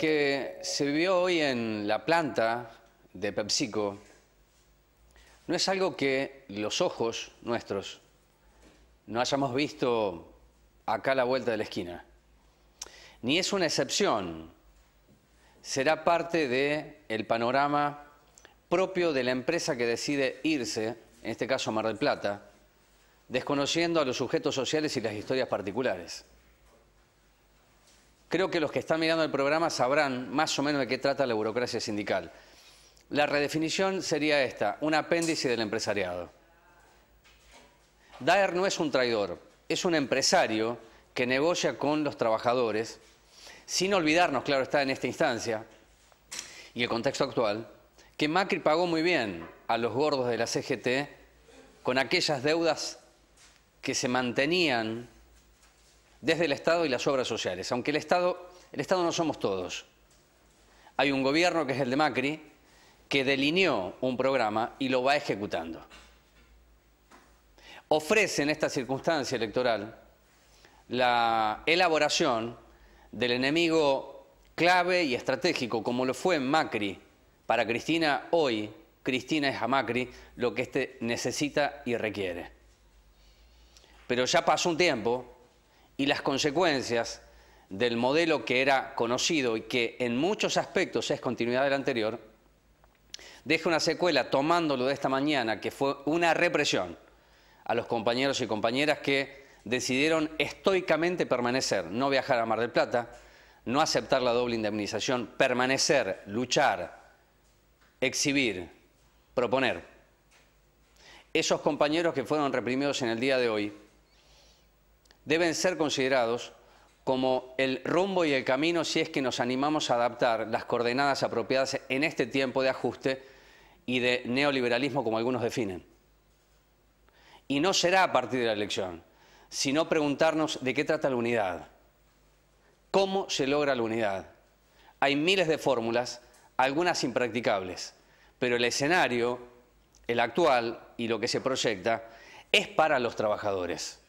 que se vivió hoy en la planta de PepsiCo no es algo que los ojos nuestros no hayamos visto acá a la vuelta de la esquina. Ni es una excepción. Será parte del panorama propio de la empresa que decide irse, en este caso Mar del Plata, desconociendo a los sujetos sociales y las historias particulares. Creo que los que están mirando el programa sabrán más o menos de qué trata la burocracia sindical. La redefinición sería esta, un apéndice del empresariado. Daer no es un traidor, es un empresario que negocia con los trabajadores, sin olvidarnos, claro está, en esta instancia y el contexto actual, que Macri pagó muy bien a los gordos de la CGT con aquellas deudas que se mantenían desde el Estado y las obras sociales. Aunque el Estado, el Estado no somos todos. Hay un gobierno que es el de Macri, que delineó un programa y lo va ejecutando. Ofrece en esta circunstancia electoral la elaboración del enemigo clave y estratégico, como lo fue Macri para Cristina hoy, Cristina es a Macri lo que éste necesita y requiere. Pero ya pasó un tiempo y las consecuencias del modelo que era conocido y que en muchos aspectos es continuidad del anterior, deja una secuela tomándolo de esta mañana, que fue una represión a los compañeros y compañeras que decidieron estoicamente permanecer, no viajar a Mar del Plata, no aceptar la doble indemnización, permanecer, luchar, exhibir, proponer. Esos compañeros que fueron reprimidos en el día de hoy, deben ser considerados como el rumbo y el camino si es que nos animamos a adaptar las coordenadas apropiadas en este tiempo de ajuste y de neoliberalismo como algunos definen. Y no será a partir de la elección, sino preguntarnos de qué trata la unidad, cómo se logra la unidad. Hay miles de fórmulas, algunas impracticables, pero el escenario, el actual y lo que se proyecta, es para los trabajadores.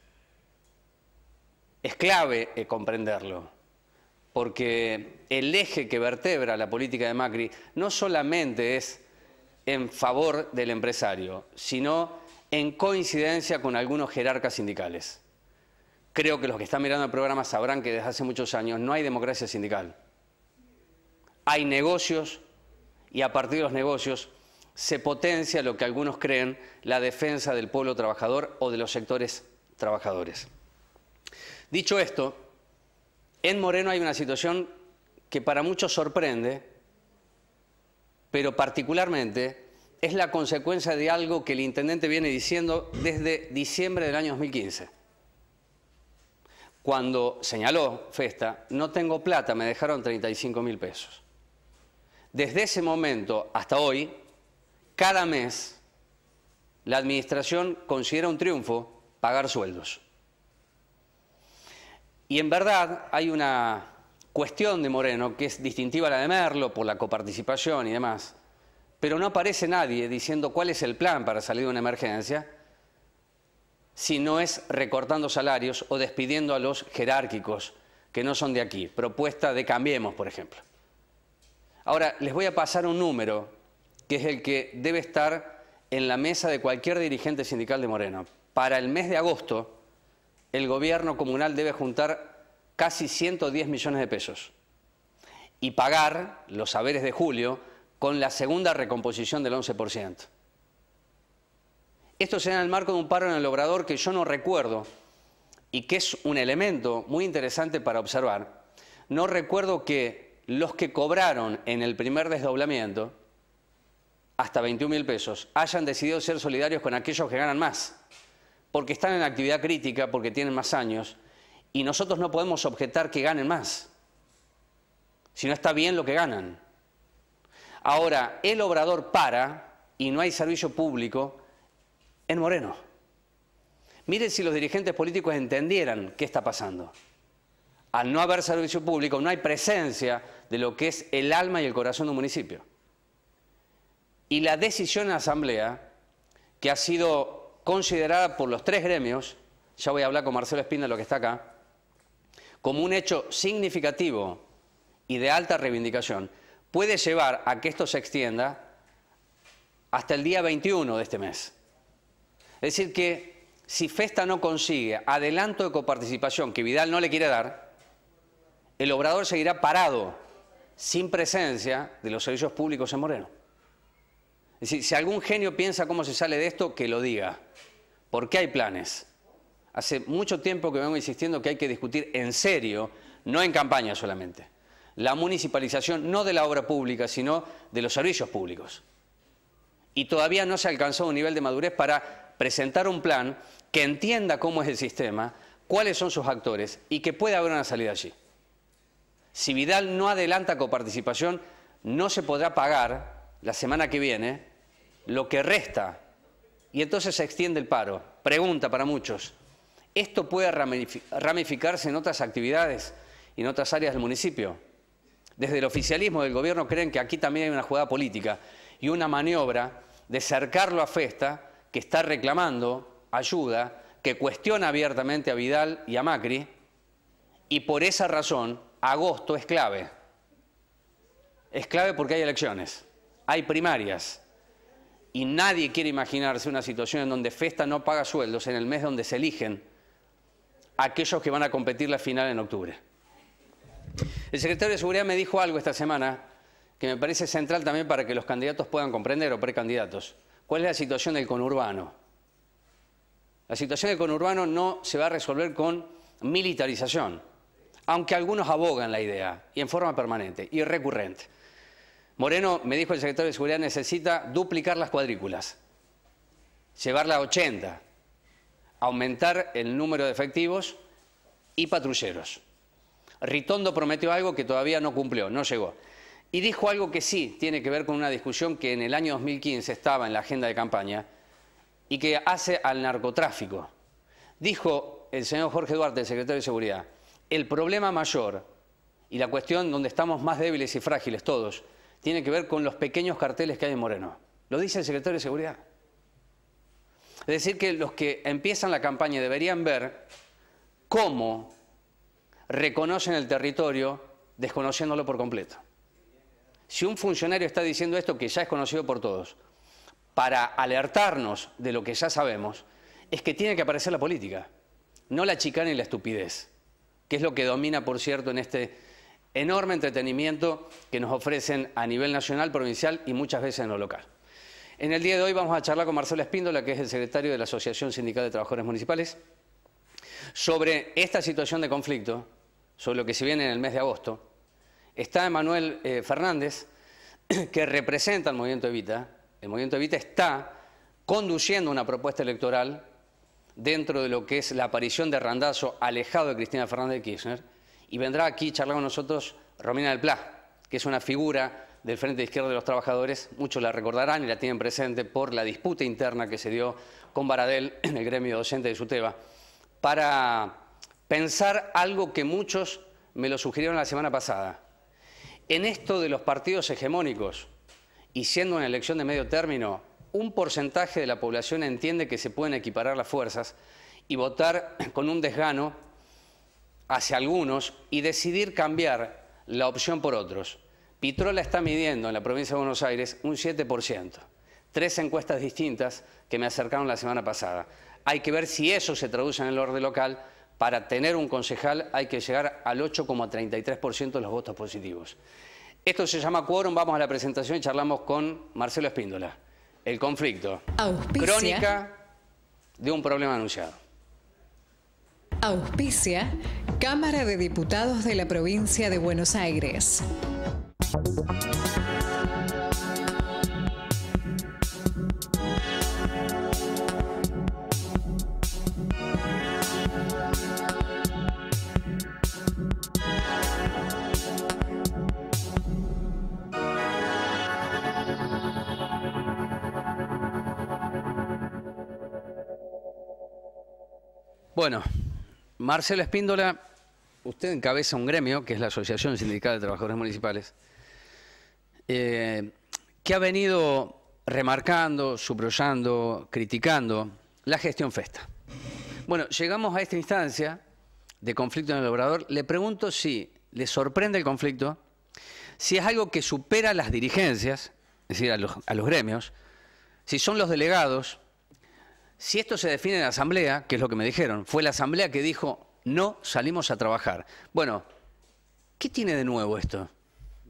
Es clave eh, comprenderlo, porque el eje que vertebra la política de Macri no solamente es en favor del empresario, sino en coincidencia con algunos jerarcas sindicales. Creo que los que están mirando el programa sabrán que desde hace muchos años no hay democracia sindical. Hay negocios y a partir de los negocios se potencia lo que algunos creen la defensa del pueblo trabajador o de los sectores trabajadores. Dicho esto, en Moreno hay una situación que para muchos sorprende, pero particularmente es la consecuencia de algo que el intendente viene diciendo desde diciembre del año 2015. Cuando señaló Festa, no tengo plata, me dejaron 35 mil pesos. Desde ese momento hasta hoy, cada mes, la administración considera un triunfo pagar sueldos. Y en verdad hay una cuestión de Moreno que es distintiva a la de Merlo por la coparticipación y demás, pero no aparece nadie diciendo cuál es el plan para salir de una emergencia si no es recortando salarios o despidiendo a los jerárquicos que no son de aquí. Propuesta de Cambiemos, por ejemplo. Ahora, les voy a pasar un número que es el que debe estar en la mesa de cualquier dirigente sindical de Moreno. Para el mes de agosto, el gobierno comunal debe juntar casi 110 millones de pesos y pagar los haberes de julio con la segunda recomposición del 11%. Esto se en el marco de un paro en el Obrador que yo no recuerdo y que es un elemento muy interesante para observar. No recuerdo que los que cobraron en el primer desdoblamiento hasta 21 mil pesos hayan decidido ser solidarios con aquellos que ganan más porque están en actividad crítica, porque tienen más años, y nosotros no podemos objetar que ganen más, si no está bien lo que ganan. Ahora, el obrador para y no hay servicio público en Moreno. Miren si los dirigentes políticos entendieran qué está pasando. Al no haber servicio público, no hay presencia de lo que es el alma y el corazón de un municipio. Y la decisión en la Asamblea, que ha sido considerada por los tres gremios, ya voy a hablar con Marcelo Espina, lo que está acá, como un hecho significativo y de alta reivindicación, puede llevar a que esto se extienda hasta el día 21 de este mes. Es decir, que si Festa no consigue adelanto de coparticipación que Vidal no le quiere dar, el obrador seguirá parado, sin presencia de los servicios públicos en Moreno. Es decir, si algún genio piensa cómo se sale de esto, que lo diga. Porque hay planes. Hace mucho tiempo que vengo insistiendo que hay que discutir en serio, no en campaña solamente, la municipalización no de la obra pública, sino de los servicios públicos. Y todavía no se ha alcanzado un nivel de madurez para presentar un plan que entienda cómo es el sistema, cuáles son sus actores y que pueda haber una salida allí. Si Vidal no adelanta coparticipación, no se podrá pagar la semana que viene lo que resta. Y entonces se extiende el paro. Pregunta para muchos. ¿Esto puede ramificarse en otras actividades y en otras áreas del municipio? Desde el oficialismo del gobierno creen que aquí también hay una jugada política y una maniobra de cercarlo a Festa, que está reclamando ayuda, que cuestiona abiertamente a Vidal y a Macri, y por esa razón agosto es clave. Es clave porque hay elecciones, hay primarias, y nadie quiere imaginarse una situación en donde Festa no paga sueldos en el mes donde se eligen aquellos que van a competir la final en octubre. El secretario de Seguridad me dijo algo esta semana que me parece central también para que los candidatos puedan comprender o precandidatos. ¿Cuál es la situación del conurbano? La situación del conurbano no se va a resolver con militarización, aunque algunos abogan la idea, y en forma permanente y recurrente. Moreno, me dijo el secretario de Seguridad, necesita duplicar las cuadrículas, llevarla a 80, aumentar el número de efectivos y patrulleros. Ritondo prometió algo que todavía no cumplió, no llegó. Y dijo algo que sí tiene que ver con una discusión que en el año 2015 estaba en la agenda de campaña y que hace al narcotráfico. Dijo el señor Jorge Duarte, el secretario de Seguridad, el problema mayor y la cuestión donde estamos más débiles y frágiles todos tiene que ver con los pequeños carteles que hay en Moreno. Lo dice el secretario de Seguridad. Es decir, que los que empiezan la campaña deberían ver cómo reconocen el territorio desconociéndolo por completo. Si un funcionario está diciendo esto, que ya es conocido por todos, para alertarnos de lo que ya sabemos, es que tiene que aparecer la política, no la chicana y la estupidez, que es lo que domina, por cierto, en este enorme entretenimiento que nos ofrecen a nivel nacional, provincial y muchas veces en lo local. En el día de hoy vamos a charlar con Marcelo Espíndola, que es el secretario de la Asociación Sindical de Trabajadores Municipales, sobre esta situación de conflicto, sobre lo que se viene en el mes de agosto. Está Emanuel eh, Fernández, que representa al movimiento Evita. El movimiento Evita está conduciendo una propuesta electoral dentro de lo que es la aparición de Randazo alejado de Cristina Fernández de Kirchner y vendrá aquí a con nosotros Romina del Pla, que es una figura del Frente Izquierdo de los Trabajadores, muchos la recordarán y la tienen presente por la disputa interna que se dio con Baradel en el gremio docente de Suteba, para pensar algo que muchos me lo sugirieron la semana pasada. En esto de los partidos hegemónicos, y siendo una elección de medio término, un porcentaje de la población entiende que se pueden equiparar las fuerzas y votar con un desgano hacia algunos y decidir cambiar la opción por otros. Pitrola está midiendo en la provincia de Buenos Aires un 7%. Tres encuestas distintas que me acercaron la semana pasada. Hay que ver si eso se traduce en el orden local. Para tener un concejal hay que llegar al 8,33% de los votos positivos. Esto se llama quórum. Vamos a la presentación y charlamos con Marcelo Espíndola. El conflicto. Crónica de un problema anunciado. Auspicia Cámara de Diputados de la provincia de Buenos Aires. Bueno, Marcelo Espíndola usted encabeza un gremio, que es la Asociación Sindical de Trabajadores Municipales, eh, que ha venido remarcando, subrayando, criticando la gestión FESTA. Bueno, llegamos a esta instancia de conflicto en el obrador. Le pregunto si le sorprende el conflicto, si es algo que supera las dirigencias, es decir, a los gremios, si son los delegados, si esto se define en la asamblea, que es lo que me dijeron, fue la asamblea que dijo no salimos a trabajar. Bueno, ¿qué tiene de nuevo esto?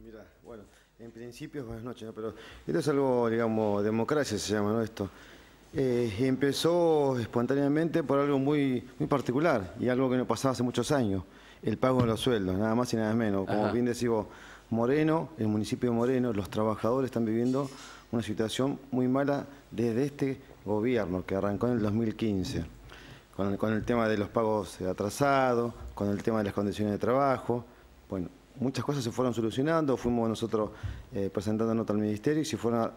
Mira, bueno, en principio, buenas noches, pero esto es algo, digamos, democracia se llama, ¿no? Esto. Eh, empezó espontáneamente por algo muy, muy particular y algo que no pasaba hace muchos años, el pago de los sueldos, nada más y nada menos. Como bien decimos, Moreno, el municipio de Moreno, los trabajadores están viviendo una situación muy mala desde este gobierno que arrancó en el 2015 con el, tema de los pagos atrasados, con el tema de las condiciones de trabajo. Bueno, muchas cosas se fueron solucionando, fuimos nosotros eh, presentando nota al Ministerio y se fueron,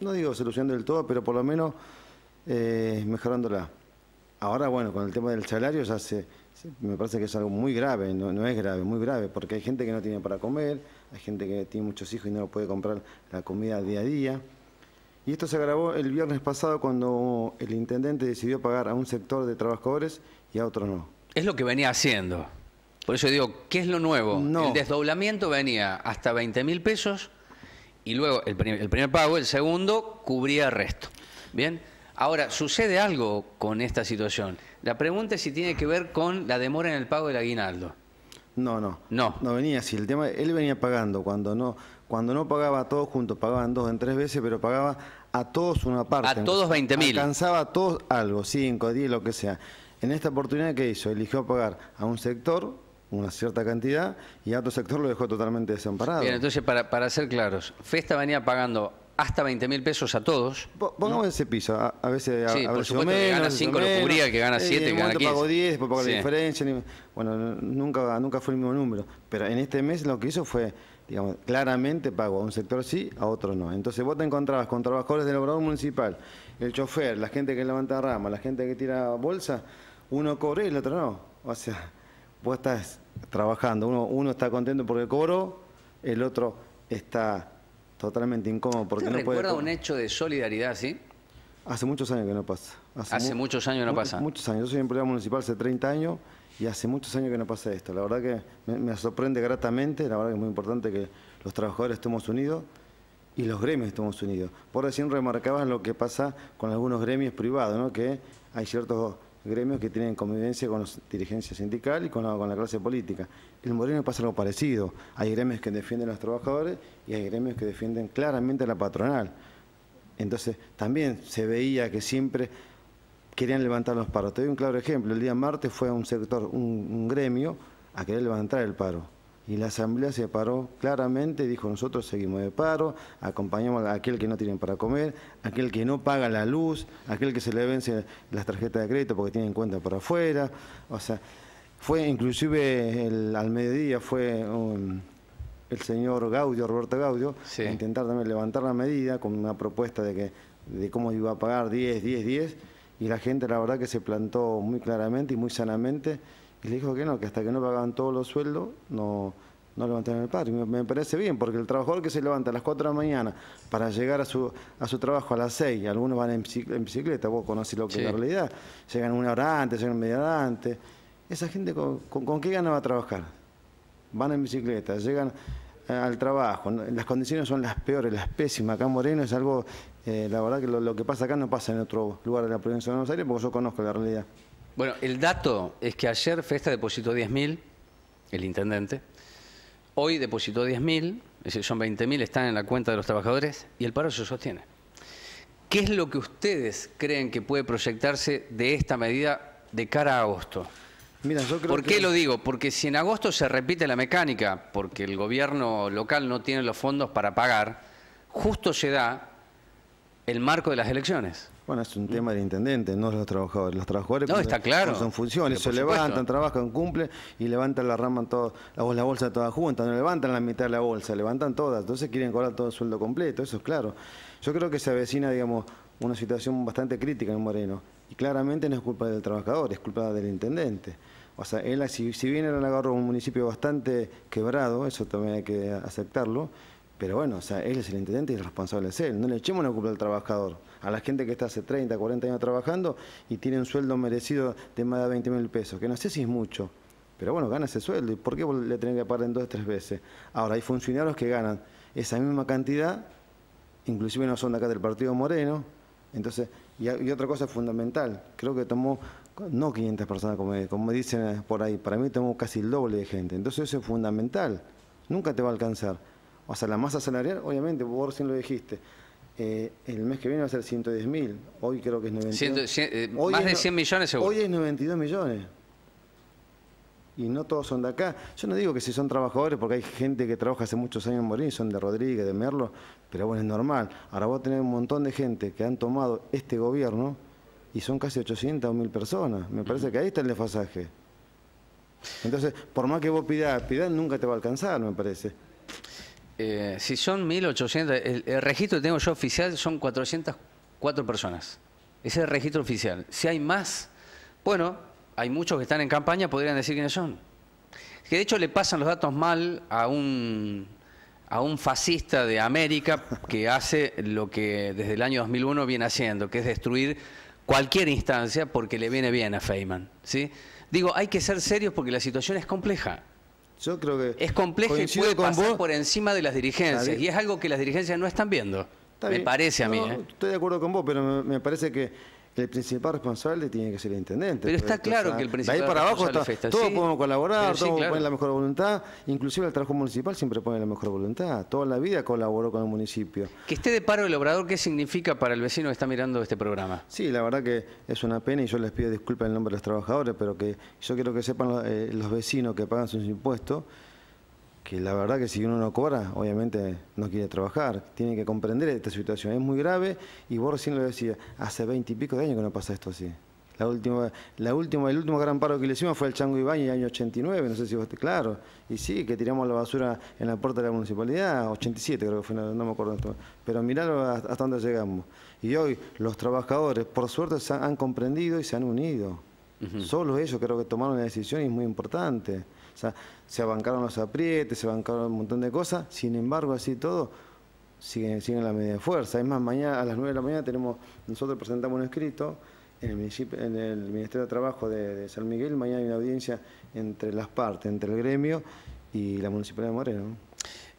no digo solucionando del todo, pero por lo menos eh, mejorándola. Ahora, bueno, con el tema del salario se, me parece que es algo muy grave, no, no, es grave, muy grave, porque hay gente que no tiene para comer, hay gente que tiene muchos hijos y no puede comprar la comida día a día. Y esto se agravó el viernes pasado cuando el intendente decidió pagar a un sector de trabajadores y a otro no. Es lo que venía haciendo. Por eso digo, ¿qué es lo nuevo? El desdoblamiento venía hasta 20 mil pesos y luego el primer, pago, el segundo, cubría el resto. Bien. Ahora, sucede algo con esta situación. La pregunta es si tiene que ver con la demora en el pago del aguinaldo. No, no. No. No venía así. El tema, él venía pagando cuando no cuando no pagaba a todos juntos, pagaban dos en tres veces, pero pagaba a todos una parte. A todos 20 mil. Alcanzaba a todos algo, 5, 10, lo que sea. En esta oportunidad, ¿qué hizo? Eligió pagar a un sector una cierta cantidad y a otro sector lo dejó totalmente desamparado. Bien, entonces, para, para ser claros, Festa venía pagando hasta 20 mil pesos a todos. Pongamos ese piso, a, a veces a, sí, por supuesto, que gana 5 lo cubría, que gana 7, gana 10, después la diferencia. Bueno, nunca, nunca fue el mismo número. Pero en este mes lo que hizo fue digamos, claramente pago a un sector sí, a otro no. Entonces vos te encontrabas con trabajadores del obrador municipal, el chofer, la gente que levanta ramas, la gente que tira bolsa, uno cobre y el otro no. O sea, vos estás trabajando, uno, está contento porque cobró, el otro está totalmente incómodo porque no puede. recuerda un hecho de solidaridad, sí? Hace muchos años que no pasa. Hace, muchos años que no pasa. Muchos años. Yo soy empleado municipal hace 30 años y hace muchos años que no pasa esto. La verdad que me, sorprende gratamente, la verdad que es muy importante que los trabajadores estemos unidos y los gremios estemos unidos. Por recién remarcabas lo que pasa con algunos gremios privados, ¿no? que hay ciertos gremios que tienen convivencia con la dirigencia sindical y con la, con la clase política. En Moreno pasa algo parecido. Hay gremios que defienden a los trabajadores y hay gremios que defienden claramente a la patronal. Entonces, también se veía que siempre querían levantar los paros. Te doy un claro ejemplo. El día martes fue a un sector, un, gremio, a querer levantar el paro. Y la asamblea se paró claramente, dijo nosotros seguimos de paro, acompañamos a aquel que no tiene para comer, aquel que no paga la luz, aquel que se le vence las tarjetas de crédito porque tienen cuenta por afuera. O sea, fue inclusive al mediodía fue el señor Gaudio, Roberto Gaudio, a intentar también levantar la medida con una propuesta de que de cómo iba a pagar 10, 10, 10 y la gente la verdad que se plantó muy claramente y muy sanamente y le dijo que no, que hasta que no pagaban todos los sueldos no, no levantaron el paro. me, parece bien, porque el trabajador que se levanta a las 4 de la mañana para llegar a su, a su trabajo a las 6, algunos van en bicicleta, vos conocés lo que es la realidad, llegan una hora antes, llegan media hora antes. ¿Esa gente con, qué gana va a trabajar? Van en bicicleta, llegan eh, al trabajo. Las condiciones son las peores, las pésimas. Acá Moreno es algo eh, la verdad que lo, que pasa acá no pasa en otro lugar de la provincia de Buenos Aires porque yo conozco la realidad. Bueno, el dato es que ayer Festa depositó 10.000, el intendente, hoy depositó 10.000, es decir, son 20.000, están en la cuenta de los trabajadores y el paro se sostiene. ¿Qué es lo que ustedes creen que puede proyectarse de esta medida de cara a agosto? Mira, yo creo ¿Por qué lo digo? Porque si en agosto se repite la mecánica, porque el gobierno local no tiene los fondos para pagar, justo se da el marco de las elecciones. Bueno, es un mm. tema del intendente, no los trabajadores. Los trabajadores no, está claro. son funciones, se levantan, trabajan, cumplen y levantan la rama toda, la bolsa toda junta, no levantan la mitad de la bolsa, levantan todas, entonces quieren cobrar todo el sueldo completo, eso es claro. Yo creo que se avecina, digamos, una situación bastante crítica en Moreno y claramente no es culpa del trabajador, es culpa del intendente. O sea, él, si, si bien era un municipio bastante quebrado, eso también hay que aceptarlo, pero bueno, o sea, él es el intendente y el responsable es él. No le echemos la culpa al trabajador, a la gente que está hace 30, 40 años trabajando y tiene un sueldo merecido de más de 20 mil pesos, que no sé si es mucho, pero bueno, gana ese sueldo. ¿Y por qué le tienen que pagar en dos o tres veces? Ahora, hay funcionarios que ganan esa misma cantidad, inclusive no son de acá del Partido Moreno. Entonces, y, otra cosa fundamental, creo que tomó no 500 personas, como, como dicen por ahí, para mí tomó casi el doble de gente. Entonces, eso es fundamental. Nunca te va a alcanzar. O sea, la masa salarial, obviamente, vos recién lo dijiste. Eh, el mes que viene va a ser 110 mil. Hoy creo que es 92. Eh, más de 100 millones seguro. Hoy es 92 millones. Y no todos son de acá. Yo no digo que si son trabajadores, porque hay gente que trabaja hace muchos años en Morín, son de Rodríguez, de Merlo, pero bueno, es normal. Ahora vos tenés un montón de gente que han tomado este gobierno y son casi 800 o 1000 personas. Me parece que ahí está el desfasaje. Entonces, por más que vos pidas, pidas nunca te va a alcanzar, me parece. Eh, si son 1.800, el, registro que tengo yo oficial son 404 personas. Ese es el registro oficial. Si hay más, bueno, hay muchos que están en campaña, podrían decir quiénes son. Que de hecho le pasan los datos mal a un, a un fascista de América que hace lo que desde el año 2001 viene haciendo, que es destruir cualquier instancia porque le viene bien a Feynman. ¿sí? Digo, hay que ser serios porque la situación es compleja. Yo creo que. Es complejo y puede pasar por encima de las dirigencias. Y es algo que las dirigencias no están viendo. me parece a mí. ¿eh? Estoy de acuerdo con vos, pero me, me parece que el principal responsable tiene que ser el intendente. Pero está claro que el principal de ahí para abajo está, todos podemos colaborar, todos ponen la mejor voluntad, inclusive el trabajo municipal siempre pone la mejor voluntad, toda la vida colaboró con el municipio. Que esté de paro el obrador, ¿qué significa para el vecino que está mirando este programa? Sí, la verdad que es una pena y yo les pido disculpas en nombre de los trabajadores, pero que yo quiero que sepan eh, los vecinos que pagan sus impuestos, que la verdad que si uno no cobra, obviamente no quiere trabajar, tiene que comprender esta situación, es muy grave y vos recién lo decía, hace veinte y pico de años que no pasa esto así. La última, la última, el último gran paro que le hicimos fue el Chango Ibañez en el año 89, no sé si vos te claro. Y sí, que tiramos la basura en la puerta de la municipalidad, 87 creo que fue, no, me acuerdo. Pero mirá hasta dónde llegamos. Y hoy los trabajadores, por suerte, han, han comprendido y se han unido. Solo ellos creo que tomaron la decisión y es muy importante. O sea, se abancaron los aprietes, se bancaron un montón de cosas, sin embargo, así todo, siguen, siguen la media fuerza. Es más, mañana a las 9 de la mañana tenemos, nosotros presentamos un escrito en el, en el Ministerio de Trabajo de, San Miguel, mañana hay una audiencia entre las partes, entre el gremio y la Municipalidad de Moreno.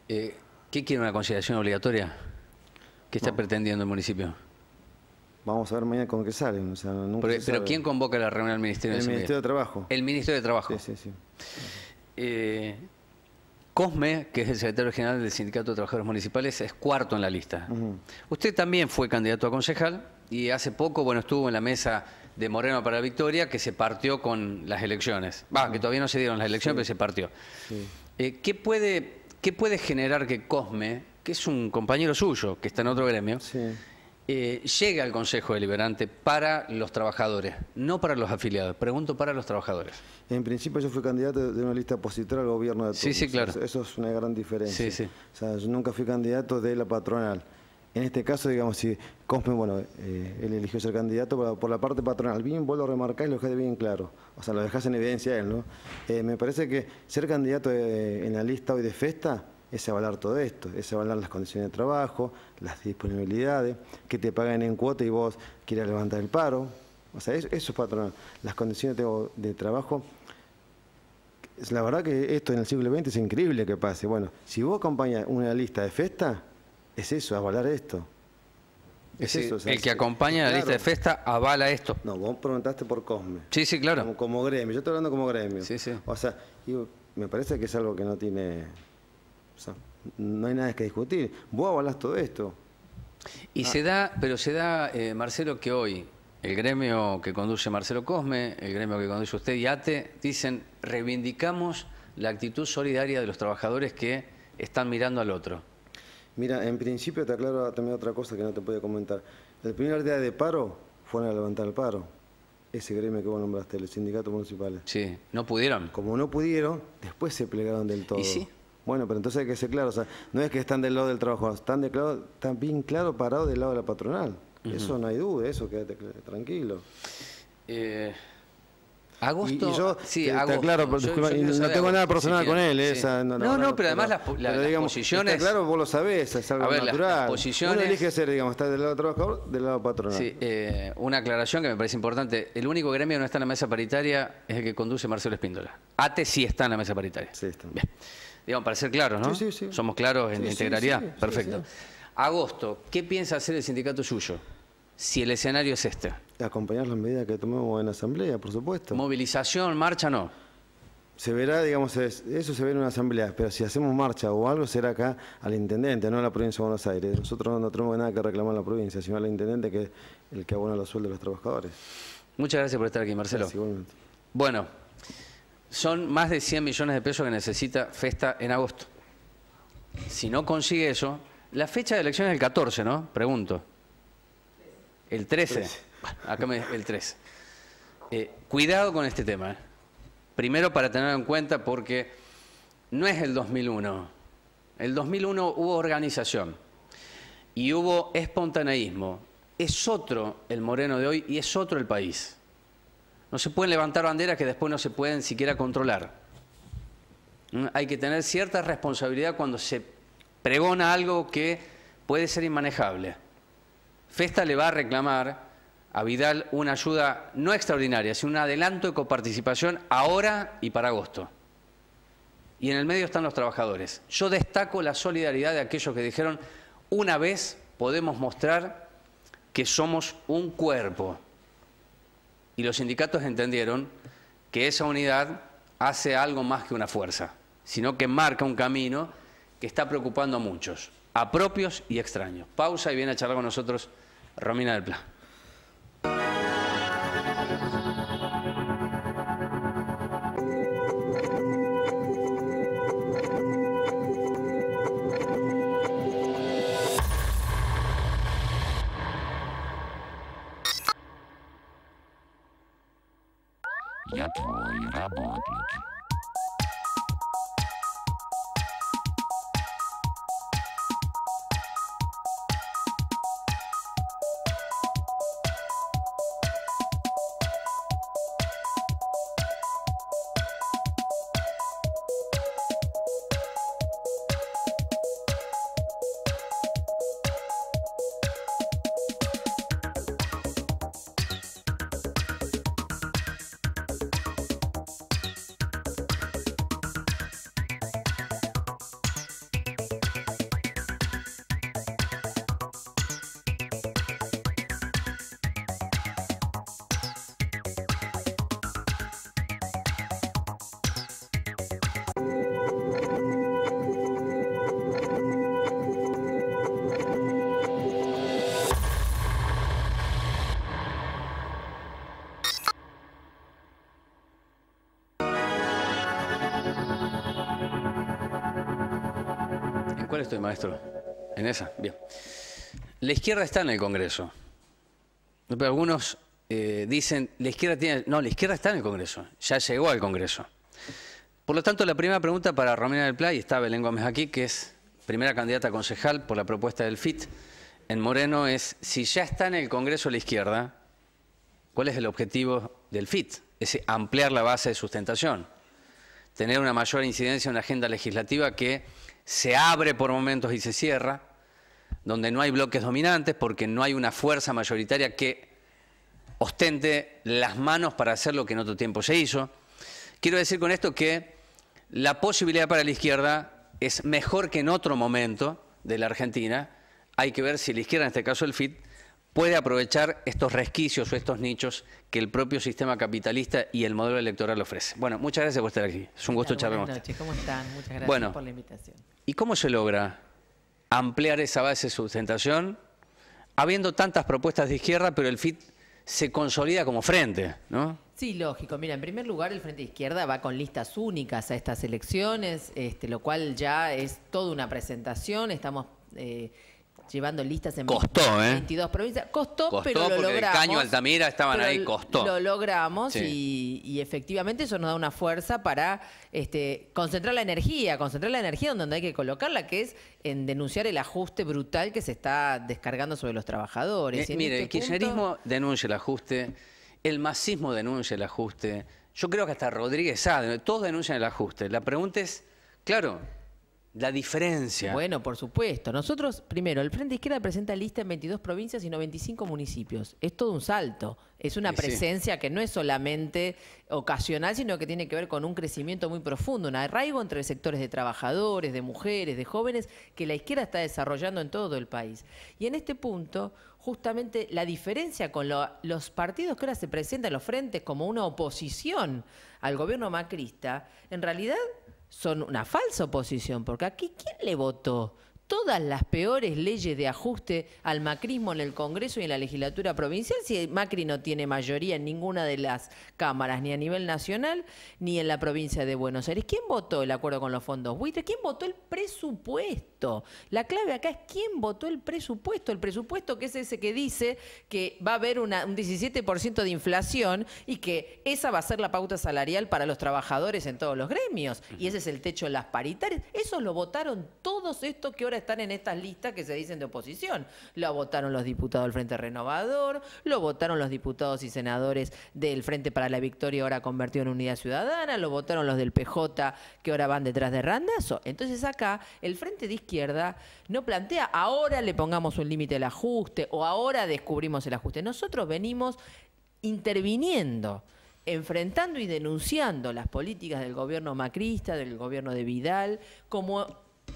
Eh, ¿Qué quiere una conciliación obligatoria? ¿Qué está pretendiendo el municipio? Vamos a ver mañana con que sale. pero, ¿quién convoca la reunión al Ministerio el Ministerio de Trabajo. El Ministerio de Trabajo. Sí, sí, eh, Cosme, que es el secretario general del Sindicato de Trabajadores Municipales, es cuarto en la lista. Usted también fue candidato a concejal y hace poco, bueno, estuvo en la mesa de Moreno para la Victoria que se partió con las elecciones. Va, que todavía no se dieron las elecciones, pero se partió. Eh, ¿qué, puede, puede generar que Cosme, que es un compañero suyo, que está en otro gremio, eh, llega al Consejo Deliberante para los trabajadores, no para los afiliados. Pregunto para los trabajadores. En principio yo fui candidato de una lista positiva al gobierno de todos. Sí, sí, claro. Eso es una gran diferencia. Sí, sí. O sea, yo nunca fui candidato de la patronal. En este caso, digamos, si Cosme, bueno, eh, él eligió ser candidato por, la parte patronal. Bien, vos lo remarcás y lo dejás bien claro. O sea, lo dejás en evidencia él, ¿no? Eh, me parece que ser candidato eh, en la lista hoy de Festa es avalar todo esto, es avalar las condiciones de trabajo, las disponibilidades, que te paguen en cuota y vos quieras levantar el paro. O sea, eso, es patronal. Las condiciones de, trabajo, la verdad que esto en el siglo XX es increíble que pase. Bueno, si vos acompañas una lista de festa, es eso, avalar esto. el que acompaña la lista de festa avala esto. No, vos preguntaste por Cosme. Sí, sí, claro. Como, gremio, yo estoy hablando como gremio. Sí, sí. O sea, me parece que es algo que no tiene no hay nada que discutir. Vos avalás todo esto. Y se ah. da, pero se da, eh, Marcelo, que hoy el gremio que conduce Marcelo Cosme, el gremio que conduce usted y ATE, dicen, reivindicamos la actitud solidaria de los trabajadores que están mirando al otro. Mira, en principio te aclaro también otra cosa que no te podía comentar. El primer día de paro fueron a levantar el paro. Ese gremio que vos nombraste, el Sindicato Municipal. Sí, no pudieron. Como no pudieron, después se plegaron del todo. ¿Y sí? Bueno, pero entonces hay que ser claro, o sea, no es que están del lado del trabajador, están, están bien claro parados del lado de la patronal. Eso no hay duda, eso quédate tranquilo. Eh, agosto. Y, yo, ah, está claro, no tengo nada personal con él. esa, no, no, pero además las, posiciones. Está claro, vos lo sabés, es algo natural. Las, Uno elige ser, digamos, está del lado del trabajador, del lado patronal. Sí, eh, una aclaración que me parece importante. El único gremio que no está en la mesa paritaria es el que conduce Marcelo Espíndola. ATE sí está en la mesa paritaria. Sí, está. Bien. Digamos, para ser claros, ¿no? Sí, sí, sí. Somos claros en integralidad. Perfecto. Agosto, ¿qué piensa hacer el sindicato suyo? Si el escenario es este. Acompañar las medidas que tomemos en asamblea, por supuesto. Movilización, marcha, no. Se verá, digamos, eso se verá en una asamblea, pero si hacemos marcha o algo será acá al intendente, no a la provincia de Buenos Aires. Nosotros no tenemos nada que reclamar a la provincia, sino al intendente que es el que abona los sueldos de los trabajadores. Muchas gracias por estar aquí, Marcelo. igualmente. Bueno, son más de 100 millones de pesos que necesita Festa en agosto. Si no consigue eso, la fecha de elección es el 14, ¿no? Pregunto. El 13. acá me el 13. Eh, cuidado con este tema. ¿eh? Primero para tenerlo en cuenta porque no es el 2001. El 2001 hubo organización y hubo espontaneísmo. Es otro el Moreno de hoy y es otro el país. No se pueden levantar banderas que después no se pueden siquiera controlar. Mm, hay que tener cierta responsabilidad cuando se pregona algo que puede ser inmanejable. Festa le va a reclamar a Vidal una ayuda no extraordinaria, sino un adelanto de coparticipación ahora y para agosto. Y en el medio están los trabajadores. Yo destaco la solidaridad de aquellos que dijeron, una vez podemos mostrar que somos un cuerpo. Y los sindicatos entendieron que esa unidad hace algo más que una fuerza, sino que marca un camino que está preocupando a muchos, a propios y extraños. Pausa y viene a charlar con nosotros Romina del Plan. maestro? En esa, bien. La izquierda está en el Congreso. Pero algunos eh, dicen, la izquierda tiene... No, la izquierda está en el Congreso, ya llegó al Congreso. Por lo tanto, la primera pregunta para Romina del Play, está Belén Gómez aquí, que es primera candidata a concejal por la propuesta del FIT en Moreno, es si ya está en el Congreso la izquierda, ¿cuál es el objetivo del FIT? Es ampliar la base de sustentación, tener una mayor incidencia en la agenda legislativa que se abre por momentos y se cierra, donde no hay bloques dominantes porque no hay una fuerza mayoritaria que ostente las manos para hacer lo que en otro tiempo se hizo. Quiero decir con esto que la posibilidad para la izquierda es mejor que en otro momento de la Argentina. Hay que ver si la izquierda, en este caso el FIT, puede aprovechar estos resquicios o estos nichos que el propio sistema capitalista y el modelo electoral ofrece. Bueno, muchas gracias por estar aquí. Es un gusto charlar Buenas noches, ¿cómo están? Muchas gracias por la invitación. ¿Y cómo se logra ampliar esa base de sustentación habiendo tantas propuestas de izquierda, pero el FIT se consolida como frente, ¿no? Sí, lógico. Mira, en primer lugar, el Frente de Izquierda va con listas únicas a estas elecciones, este, lo cual ya es toda una presentación. Estamos eh, llevando listas en costó, 22 ¿eh? provincias. Costó, pero lo logramos. El caño Altamira estaban ahí, costó. Lo logramos y, efectivamente eso nos da una fuerza para este, concentrar la energía, concentrar la energía donde hay que colocarla, que es en denunciar el ajuste brutal que se está descargando sobre los trabajadores. Eh, mire, el este kirchnerismo denuncia el ajuste, el masismo denuncia el ajuste. Yo creo que hasta Rodríguez Sá, todos denuncian el ajuste. La pregunta es, claro, la diferencia. Bueno, por supuesto. Nosotros, primero, el Frente Izquierda presenta lista en 22 provincias y 95 municipios. Es todo un salto. Es una presencia que no es solamente ocasional, sino que tiene que ver con un crecimiento muy profundo, un arraigo entre sectores de trabajadores, de mujeres, de jóvenes, que la izquierda está desarrollando en todo el país. Y en este punto, justamente la diferencia con los partidos que ahora se presentan, los frentes, como una oposición al gobierno macrista, en realidad son una falsa oposición, porque aquí ¿quién le votó? todas las peores leyes de ajuste al macrismo en el Congreso y en la legislatura provincial, si Macri no tiene mayoría en ninguna de las cámaras, ni a nivel nacional, ni en la provincia de Buenos Aires. ¿Quién votó el acuerdo con los fondos buitres? ¿Quién votó el presupuesto? La clave acá es quién votó el presupuesto. El presupuesto que es ese que dice que va a haber un 17% de inflación y que esa va a ser la pauta salarial para los trabajadores en todos los gremios. Y ese es el techo de las paritarias. Eso lo votaron todos estos que ahora están en estas listas que se dicen de oposición. Lo votaron los diputados del Frente Renovador, lo votaron los diputados y senadores del Frente para la Victoria, ahora convertido en Unidad Ciudadana, lo votaron los del PJ, que ahora van detrás de Randazo. Entonces acá el Frente de Izquierda no plantea ahora le pongamos un límite al ajuste o ahora descubrimos el ajuste. Nosotros venimos interviniendo enfrentando y denunciando las políticas del gobierno macrista, del gobierno de Vidal, como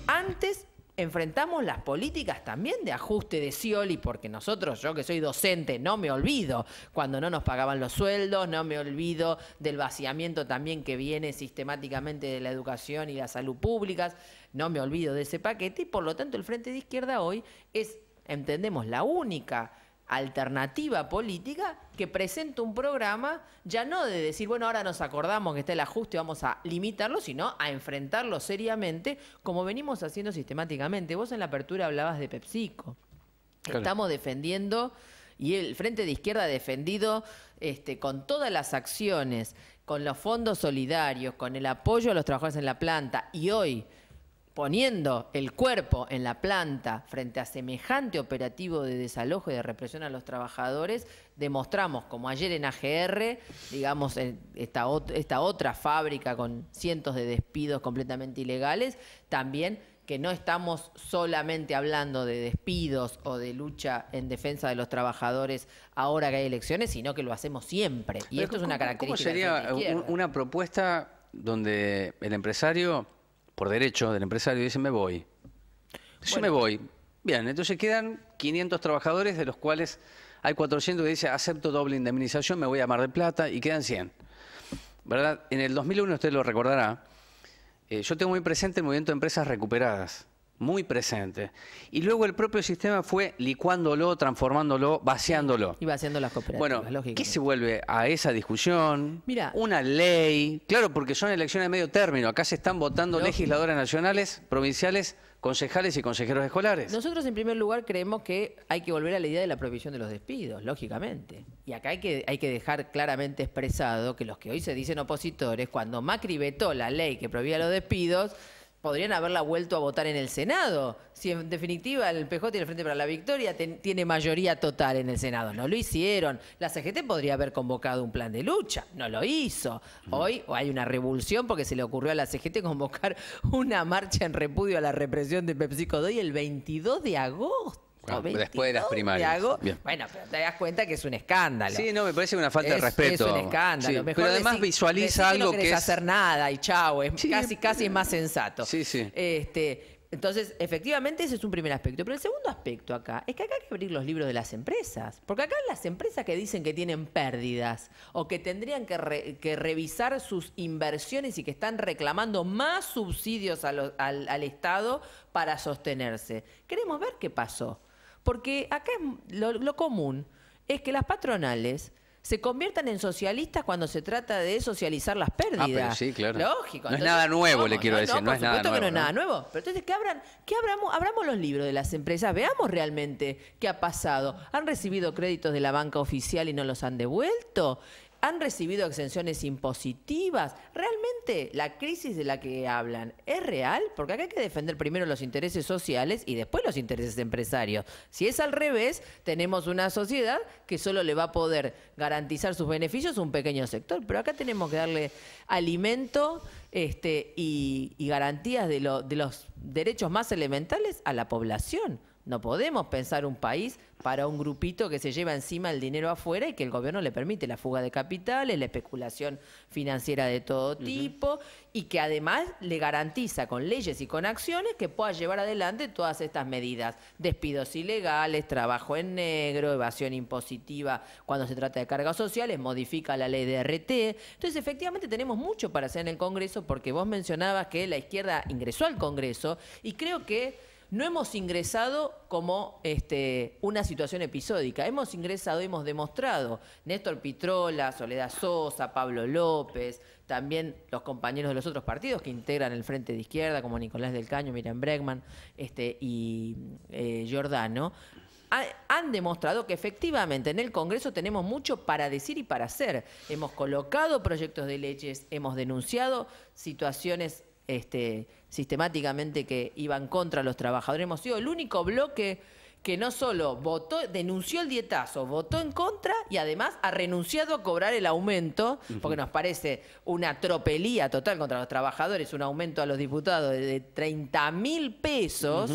antes enfrentamos las políticas también de ajuste de SIOLI, porque nosotros, yo que soy docente, no me olvido cuando no nos pagaban los sueldos, no me olvido del vaciamiento también que viene sistemáticamente de la educación y la salud públicas, no me olvido de ese paquete y por lo tanto el Frente de Izquierda hoy es, entendemos, la única alternativa política que presenta un programa ya no de decir, bueno, ahora nos acordamos que está el ajuste, y vamos a limitarlo, sino a enfrentarlo seriamente, como venimos haciendo sistemáticamente. Vos en la apertura hablabas de PepsiCo. Estamos defendiendo y el Frente de Izquierda ha defendido este, con todas las acciones, con los fondos solidarios, con el apoyo a los trabajadores en la planta y hoy poniendo el cuerpo en la planta frente a semejante operativo de desalojo y de represión a los trabajadores, demostramos, como ayer en AGR, digamos, esta, esta otra fábrica con cientos de despidos completamente ilegales, también que no estamos solamente hablando de despidos o de lucha en defensa de los trabajadores ahora que hay elecciones, sino que lo hacemos siempre. Y esto es una característica. ¿Cómo sería una propuesta donde el empresario por derecho del empresario, dice me voy. Yo me voy. Bien, entonces quedan 500 trabajadores, de los cuales hay 400 que dice acepto doble indemnización, me voy a Mar del Plata y quedan 100. ¿Verdad? En el 2001, usted lo recordará, eh, yo tengo muy presente el movimiento de empresas recuperadas muy presente. Y luego el propio sistema fue licuándolo, transformándolo, vaciándolo. Y vaciando las cooperativas, bueno, ¿Qué se vuelve a esa discusión? Mira, una ley. Claro, porque son elecciones de medio término. Acá se están votando legisladores nacionales, provinciales, concejales y consejeros escolares. Nosotros, en primer lugar, creemos que hay que volver a la idea de la prohibición de los despidos, lógicamente. Y acá hay que, hay que dejar claramente expresado que los que hoy se dicen opositores, cuando Macri vetó la ley que prohibía los despidos, podrían haberla vuelto a votar en el Senado. Si en definitiva el PJ tiene el Frente para la Victoria tiene mayoría total en el Senado. No lo hicieron. La CGT podría haber convocado un plan de lucha. No lo hizo. Mm. Hoy hay una revolución porque se le ocurrió a la CGT convocar una marcha en repudio a la represión de Pepsi-Codoy el 22 de agosto después de las primarias. Bueno, te das cuenta que es un escándalo. Sí, no, me parece una falta de respeto. Es un escándalo. pero además visualiza algo que, no es... hacer nada y chao, es casi, casi es más sensato. Este, entonces, efectivamente, ese es un primer aspecto. Pero el segundo aspecto acá es que acá hay que abrir los libros de las empresas. Porque acá las empresas que dicen que tienen pérdidas o que tendrían que, revisar sus inversiones y que están reclamando más subsidios al Estado para sostenerse. Queremos ver qué pasó. Porque acá lo, común es que las patronales se conviertan en socialistas cuando se trata de socializar las pérdidas. Ah, pero sí, claro. Lógico. no es nada nuevo, le quiero decir. No, por supuesto nada nuevo. que no es nada nuevo. Pero entonces, que, que abramos, abramos los libros de las empresas, veamos realmente qué ha pasado. ¿Han recibido créditos de la banca oficial y no los han devuelto? ¿Han recibido exenciones impositivas? ¿Realmente la crisis de la que hablan es real? Porque acá hay que defender primero los intereses sociales y después los intereses empresarios. Si es al revés, tenemos una sociedad que solo le va a poder garantizar sus beneficios un pequeño sector. Pero acá tenemos que darle alimento este, y, garantías de, de los derechos más elementales a la población. No podemos pensar un país para un grupito que se lleva encima el dinero afuera y que el gobierno le permite la fuga de capitales, la especulación financiera de todo tipo y que además le garantiza con leyes y con acciones que pueda llevar adelante todas estas medidas. Despidos ilegales, trabajo en negro, evasión impositiva cuando se trata de cargas sociales, modifica la ley de RT. Entonces efectivamente tenemos mucho para hacer en el Congreso porque vos mencionabas que la izquierda ingresó al Congreso y creo que no hemos ingresado como este, una situación episódica. Hemos ingresado hemos demostrado. Néstor Pitrola, Soledad Sosa, Pablo López, también los compañeros de los otros partidos que integran el Frente de Izquierda, como Nicolás del Caño, Miriam Bregman este, y eh, Giordano, han demostrado que efectivamente en el Congreso tenemos mucho para decir y para hacer. Hemos colocado proyectos de leyes, hemos denunciado situaciones este, sistemáticamente que iban contra los trabajadores. Hemos sido el único bloque que no solo votó, denunció el dietazo, votó en contra y además ha renunciado a cobrar el aumento, porque nos parece una tropelía total contra los trabajadores, un aumento a los diputados de 30 mil pesos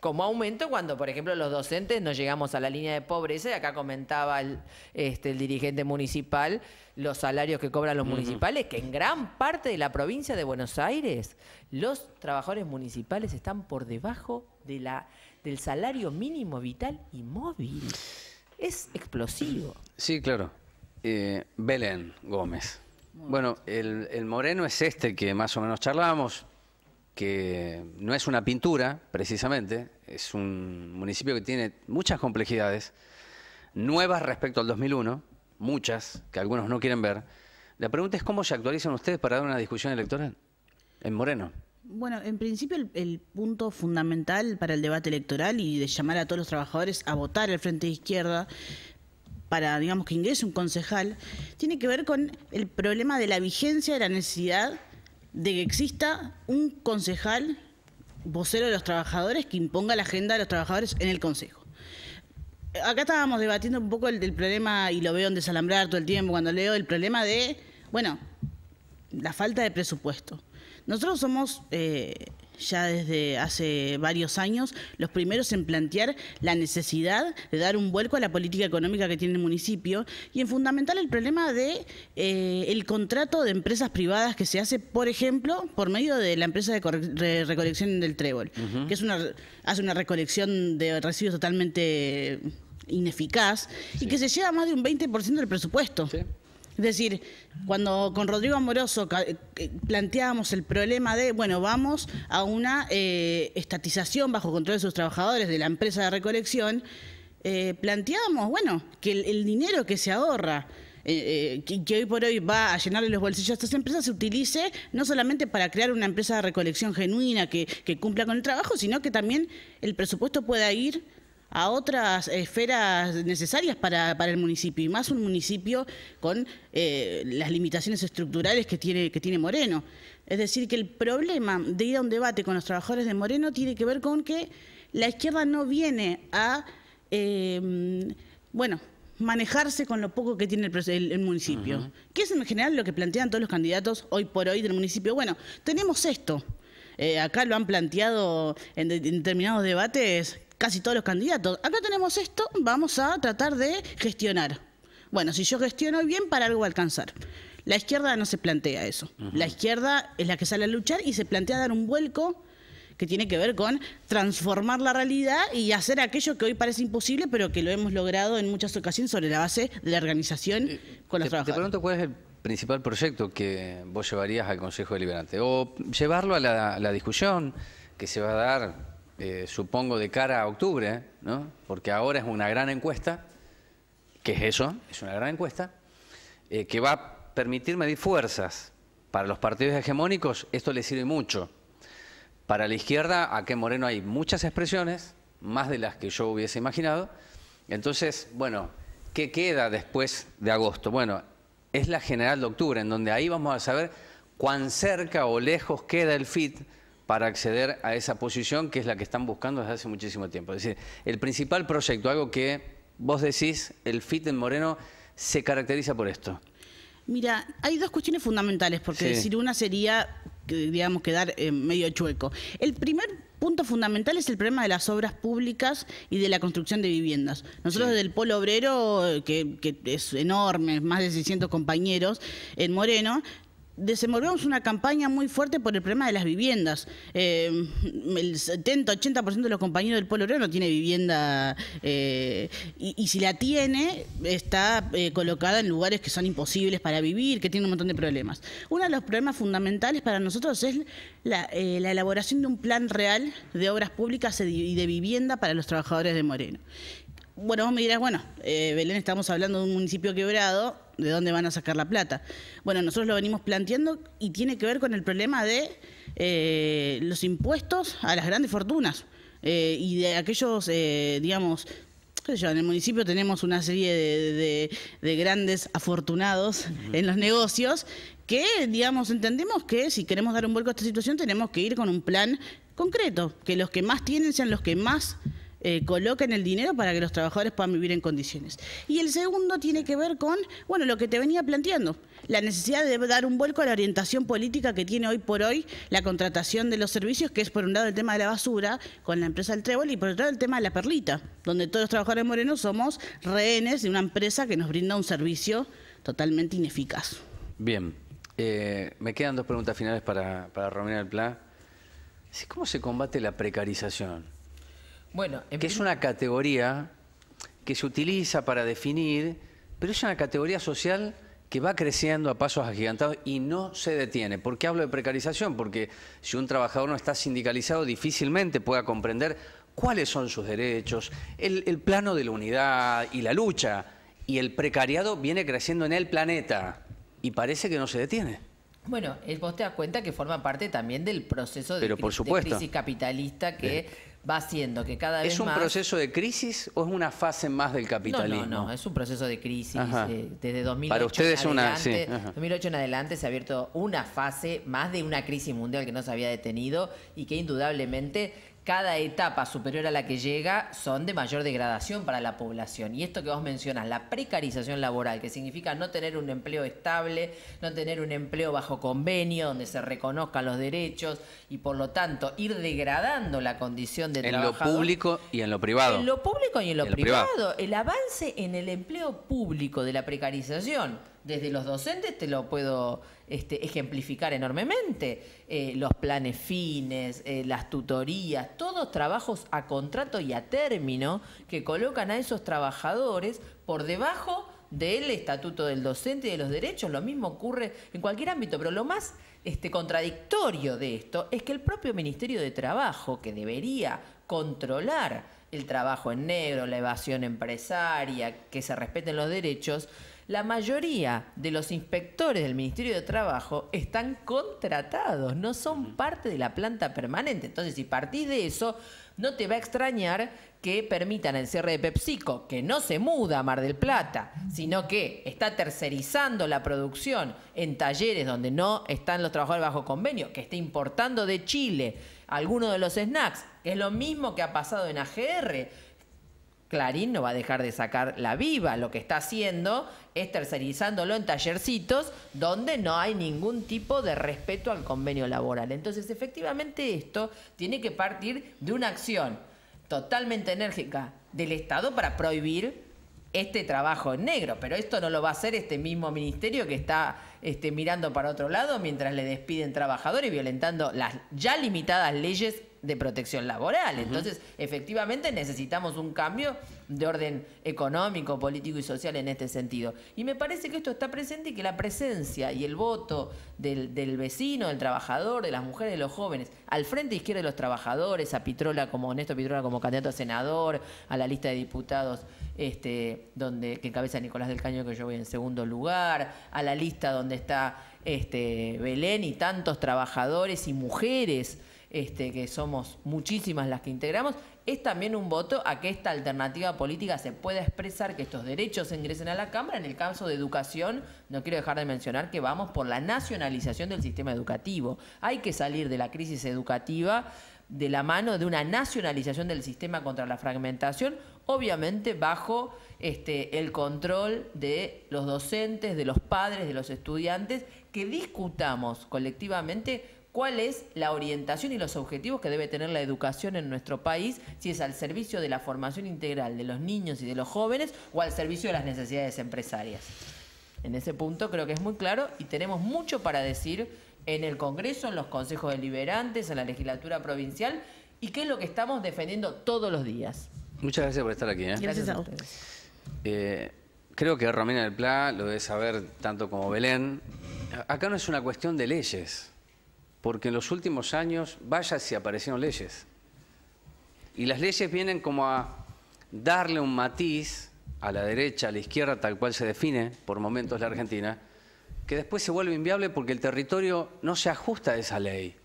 como aumento cuando, por ejemplo, los docentes no llegamos a la línea de pobreza, y acá comentaba el, este, el dirigente municipal los salarios que cobran los municipales, que en gran parte de la provincia de Buenos Aires los trabajadores municipales están por debajo del salario mínimo vital y móvil. Es explosivo. Sí, claro. Eh, Belén Gómez. Bueno, el, el moreno es este que más o menos charlamos, que no es una pintura, precisamente, es un municipio que tiene muchas complejidades, nuevas respecto al 2001, muchas, que algunos no quieren ver. La pregunta es cómo se actualizan ustedes para dar una discusión electoral en Moreno. Bueno, en principio el, punto fundamental para el debate electoral y de llamar a todos los trabajadores a votar al frente de izquierda para, digamos, que ingrese un concejal, tiene que ver con el problema de la vigencia de la necesidad de que exista un concejal vocero de los trabajadores que imponga la agenda de los trabajadores en el Consejo. Acá estábamos debatiendo un poco el, problema, y lo veo en desalambrar todo el tiempo cuando leo, el problema de, bueno, la falta de presupuesto. Nosotros somos eh, ya desde hace varios años, los primeros en plantear la necesidad de dar un vuelco a la política económica que tiene el municipio y en fundamental el problema de eh, el contrato de empresas privadas que se hace, por ejemplo, por medio de la empresa de recolección del trébol, que es una, hace una recolección de residuos totalmente ineficaz y que se lleva más de un 20% del presupuesto. Sí. Es decir, cuando con Rodrigo Amoroso eh, planteábamos el problema de, bueno, vamos a una eh, estatización bajo control de sus trabajadores de la empresa de recolección, eh, planteábamos, bueno, que el, dinero que se ahorra, que, hoy por hoy va a llenar los bolsillos a estas empresas, se utilice no solamente para crear una empresa de recolección genuina que, que cumpla con el trabajo, sino que también el presupuesto pueda ir a otras esferas necesarias para, el municipio, y más un municipio con eh, las limitaciones estructurales que tiene, que tiene Moreno. Es decir, que el problema de ir a un debate con los trabajadores de Moreno tiene que ver con que la izquierda no viene a, em, bueno, manejarse con lo poco que tiene el, municipio, que es en general lo que plantean todos los candidatos hoy por hoy del municipio. Bueno, tenemos esto. Eh, acá lo han planteado en determinados debates casi todos los candidatos. Acá tenemos esto, vamos a tratar de gestionar. Bueno, si yo gestiono bien, para algo alcanzar. La izquierda no se plantea eso. La izquierda es la que sale a luchar y se plantea dar un vuelco que tiene que ver con transformar la realidad y hacer aquello que hoy parece imposible, pero que lo hemos logrado en muchas ocasiones sobre la base de la organización eh, con los trabajadores. Te pregunto cuál es el principal proyecto que vos llevarías al Consejo Deliberante, o llevarlo a la discusión que se va a dar eh, supongo de cara a octubre, ¿no? porque ahora es una gran encuesta, que es eso, es una gran encuesta, eh, que va a permitir medir fuerzas. Para los partidos hegemónicos esto le sirve mucho. Para la izquierda, a en Moreno hay muchas expresiones, más de las que yo hubiese imaginado. Entonces, bueno, ¿qué queda después de agosto? Bueno, es la general de octubre, en donde ahí vamos a saber cuán cerca o lejos queda el FIT para acceder a esa posición que es la que están buscando desde hace muchísimo tiempo. Es decir, el principal proyecto, algo que vos decís, el FIT en Moreno se caracteriza por esto. Mira, hay dos cuestiones fundamentales, porque decir una sería, digamos, quedar eh, medio chueco. El primer punto fundamental es el problema de las obras públicas y de la construcción de viviendas. Nosotros desde el Polo Obrero, eh, que, que, es enorme, más de 600 compañeros en Moreno, desenvolvemos una campaña muy fuerte por el problema de las viviendas. Eh, el 70-80% de los compañeros del pueblo moreno no tiene vivienda eh, y, si la tiene, está eh, colocada en lugares que son imposibles para vivir, que tiene un montón de problemas. Uno de los problemas fundamentales para nosotros es la, la elaboración de un plan real de obras públicas y de vivienda para los trabajadores de Moreno. Bueno, vos me dirás, bueno, Belén, estamos hablando de un municipio quebrado, de dónde van a sacar la plata. Bueno, nosotros lo venimos planteando y tiene que ver con el problema de eh, los impuestos a las grandes fortunas eh, y de aquellos, eh, digamos, yo, en el municipio tenemos una serie de, grandes afortunados en los negocios que, digamos, entendemos que si queremos dar un vuelco a esta situación tenemos que ir con un plan concreto, que los que más tienen sean los que más eh, coloquen el dinero para que los trabajadores puedan vivir en condiciones. Y el segundo tiene que ver con, bueno, lo que te venía planteando, la necesidad de dar un vuelco a la orientación política que tiene hoy por hoy la contratación de los servicios, que es por un lado el tema de la basura con la empresa del Trébol y por otro lado el tema de la perlita, donde todos los trabajadores morenos somos rehenes de una empresa que nos brinda un servicio totalmente ineficaz. Bien, eh, me quedan dos preguntas finales para, para Romina del Pla. ¿Cómo se combate la precarización? Bueno, que es una categoría que se utiliza para definir, pero es una categoría social que va creciendo a pasos agigantados y no se detiene. ¿Por qué hablo de precarización? Porque si un trabajador no está sindicalizado, difícilmente pueda comprender cuáles son sus derechos, el, plano de la unidad y la lucha. Y el precariado viene creciendo en el planeta y parece que no se detiene. Bueno, vos te das cuenta que forma parte también del proceso de, crisis capitalista que... Eh, va haciendo que cada vez ¿Es un proceso de crisis o es una fase más del capitalismo? No, no, no es un proceso de crisis. Eh, desde Para ustedes 2008 en adelante se ha abierto una fase más de una crisis mundial que no se había detenido y que indudablemente cada etapa superior a la que llega son de mayor degradación para la población. Y esto que vos mencionas, la precarización laboral, que significa no tener un empleo estable, no tener un empleo bajo convenio, donde se reconozcan los derechos y por lo tanto ir degradando la condición de trabajo. En lo público y en lo privado. En lo público y en lo privado. El avance en el empleo público de la precarización, desde los docentes te lo puedo este, ejemplificar enormemente eh, los planes fines, eh, las tutorías, todos trabajos a contrato y a término que colocan a esos trabajadores por debajo del estatuto del docente y de los derechos. Lo mismo ocurre en cualquier ámbito, pero lo más este, contradictorio de esto es que el propio Ministerio de Trabajo, que debería controlar el trabajo en negro, la evasión empresaria, que se respeten los derechos, la mayoría de los inspectores del Ministerio de Trabajo están contratados, no son parte de la planta permanente. Entonces, si partís de eso, no te va a extrañar que permitan el cierre de PepsiCo, que no se muda a Mar del Plata, sino que está tercerizando la producción en talleres donde no están los trabajadores bajo convenio, que está importando de Chile algunos de los snacks, que es lo mismo que ha pasado en AGR Clarín no va a dejar de sacar la viva. Lo que está haciendo es tercerizándolo en tallercitos donde no hay ningún tipo de respeto al convenio laboral. Entonces, efectivamente, esto tiene que partir de una acción totalmente enérgica del Estado para prohibir este trabajo en negro, pero esto no lo va a hacer este mismo ministerio que está este, mirando para otro lado mientras le despiden trabajadores violentando las ya limitadas leyes de protección laboral. Entonces, efectivamente necesitamos un cambio de orden económico, político y social en este sentido. Y me parece que esto está presente y que la presencia y el voto del, vecino, del trabajador, de las mujeres, de los jóvenes, al frente izquierdo de los trabajadores, a Pitrola como honesto Pitrola como candidato a senador, a la lista de diputados este, donde, que encabeza Nicolás del Caño, que yo voy en segundo lugar, a la lista donde está este, Belén y tantos trabajadores y mujeres este, que somos muchísimas las que integramos, es también un voto a que esta alternativa política se pueda expresar, que estos derechos ingresen a la Cámara. En el caso de educación, no quiero dejar de mencionar que vamos por la nacionalización del sistema educativo. Hay que salir de la crisis educativa de la mano de una nacionalización del sistema contra la fragmentación, obviamente bajo este, el control de los docentes, de los padres, de los estudiantes, que discutamos colectivamente cuál es la orientación y los objetivos que debe tener la educación en nuestro país, si es al servicio de la formación integral de los niños y de los jóvenes o al servicio de las necesidades empresarias. En ese punto creo que es muy claro y tenemos mucho para decir en el Congreso, en los consejos deliberantes, en la legislatura provincial y qué es lo que estamos defendiendo todos los días. Muchas gracias por estar aquí. ¿eh? Gracias a ustedes. Eh, creo que Romina del Pla lo debe saber tanto como Belén. Acá no es una cuestión de leyes porque en los últimos años, vaya si aparecieron leyes. Y las leyes vienen como a darle un matiz a la derecha, a la izquierda, tal cual se define por momentos la Argentina, que después se vuelve inviable porque el territorio no se ajusta a esa ley.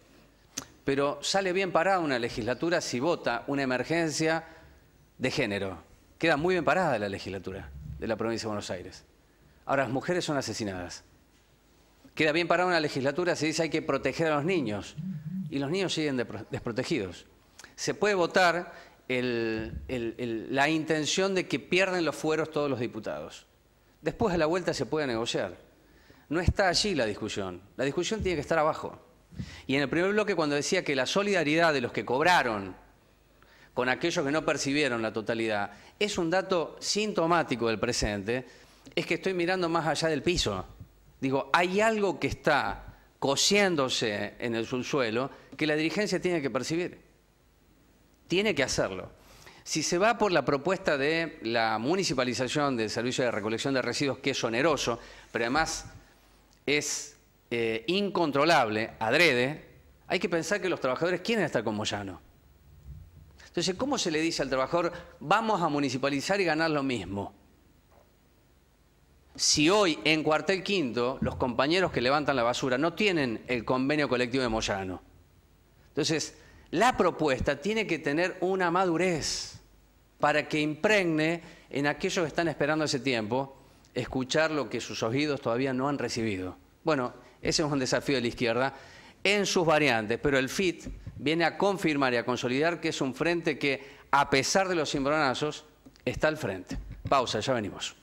Pero sale bien parada una legislatura si vota una emergencia de género. Queda muy bien parada la legislatura de la provincia de Buenos Aires. Ahora, las mujeres son asesinadas. Queda bien para una legislatura se dice hay que proteger a los niños y los niños siguen desprotegidos. Se puede votar la intención de que pierden los fueros todos los diputados. Después de la vuelta se puede negociar. No está allí la discusión. La discusión tiene que estar abajo. Y en el primer bloque cuando decía que la solidaridad de los que cobraron con aquellos que no percibieron la totalidad es un dato sintomático del presente, es que estoy mirando más allá del piso. Digo, hay algo que está cosiéndose en el subsuelo que la dirigencia tiene que percibir. Tiene que hacerlo. Si se va por la propuesta de la municipalización del servicio de recolección de residuos, que es oneroso, pero además es eh, incontrolable, adrede, hay que pensar que los trabajadores quieren estar con Moyano. Entonces, ¿cómo se le dice al trabajador, vamos a municipalizar y ganar lo mismo? si hoy en Cuartel Quinto los compañeros que levantan la basura no tienen el convenio colectivo de Moyano. Entonces, la propuesta tiene que tener una madurez para que impregne en aquellos que están esperando ese tiempo escuchar lo que sus oídos todavía no han recibido. Bueno, ese es un desafío de la izquierda en sus variantes, pero el FIT viene a confirmar y a consolidar que es un frente que, a pesar de los cimbronazos, está al frente. Pausa, ya venimos.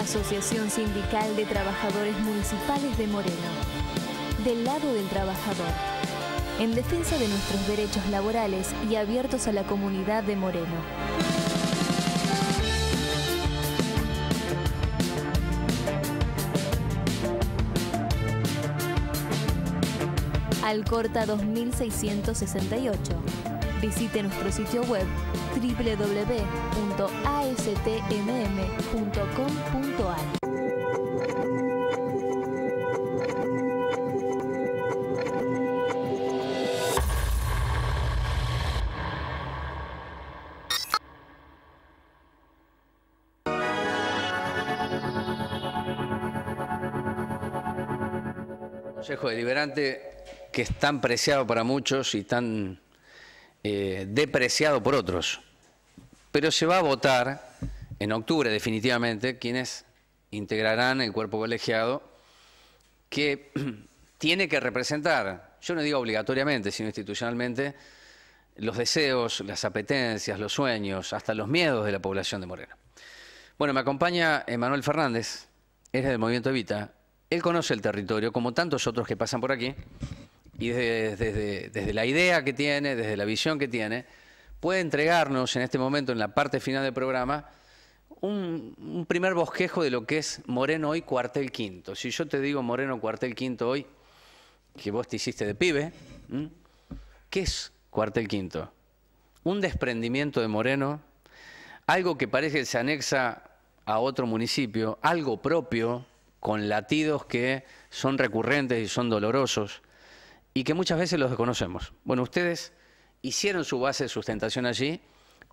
Asociación Sindical de Trabajadores Municipales de Moreno. Del lado del trabajador. En defensa de nuestros derechos laborales y abiertos a la comunidad de Moreno. Alcorta 2668. Visite nuestro sitio web www.astmm.com.ar. Consejo Deliberante que es tan preciado para muchos y tan eh, depreciado por otros. Pero se va a votar en octubre definitivamente quienes integrarán el cuerpo colegiado que tiene que representar, yo no digo obligatoriamente, sino institucionalmente, los deseos, las apetencias, los sueños, hasta los miedos de la población de Moreno. Bueno, me acompaña Emanuel Fernández, es del Movimiento Evita. Él conoce el territorio, como tantos otros que pasan por aquí, y desde, la idea que tiene, desde la visión que tiene, puede entregarnos en este momento, en la parte final del programa, un, primer bosquejo de lo que es Moreno hoy cuartel quinto. Si yo te digo Moreno cuartel quinto hoy, que vos te hiciste de pibe, ¿qué es cuartel quinto? Un desprendimiento de Moreno, algo que parece que se anexa a otro municipio, algo propio, con latidos que son recurrentes y son dolorosos, y que muchas veces los desconocemos. Bueno, ustedes hicieron su base de sustentación allí,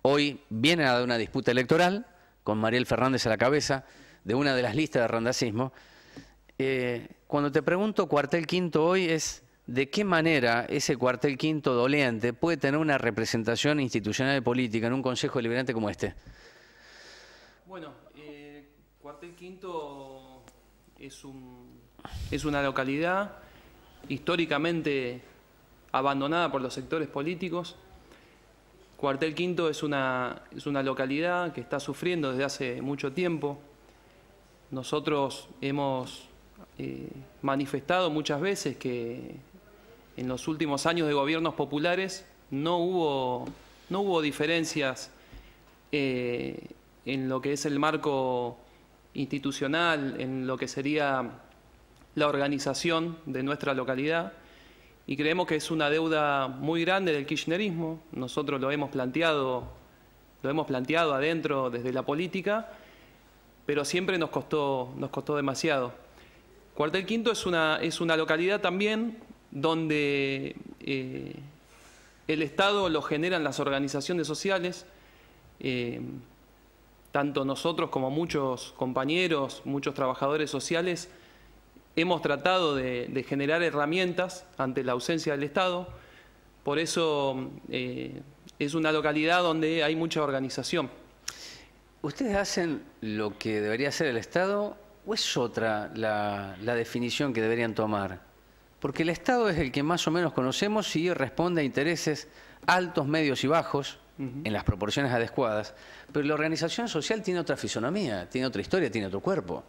hoy vienen a dar una disputa electoral con Mariel Fernández a la cabeza de una de las listas de randacismo. Eh, cuando te pregunto cuartel quinto hoy es de qué manera ese cuartel quinto doleante puede tener una representación institucional y política en un Consejo Deliberante como este. Bueno, eh, cuartel quinto es, es una localidad históricamente abandonada por los sectores políticos. Cuartel Quinto es una, es una localidad que está sufriendo desde hace mucho tiempo. Nosotros hemos eh, manifestado muchas veces que en los últimos años de gobiernos populares no hubo, no hubo diferencias eh, en lo que es el marco institucional, en lo que sería la organización de nuestra localidad y creemos que es una deuda muy grande del kirchnerismo. Nosotros lo hemos planteado, lo hemos planteado adentro desde la política, pero siempre nos costó, nos costó demasiado. Cuartel Quinto es una, es una localidad también donde eh, el Estado lo generan las organizaciones sociales. Eh, tanto nosotros como muchos compañeros, muchos trabajadores sociales, Hemos tratado de, generar herramientas ante la ausencia del Estado, por eso eh, es una localidad donde hay mucha organización. ¿Ustedes hacen lo que debería hacer el Estado o es otra la, definición que deberían tomar? Porque el Estado es el que más o menos conocemos y responde a intereses altos, medios y bajos, en las proporciones adecuadas, pero la organización social tiene otra fisonomía, tiene otra historia, tiene otro cuerpo.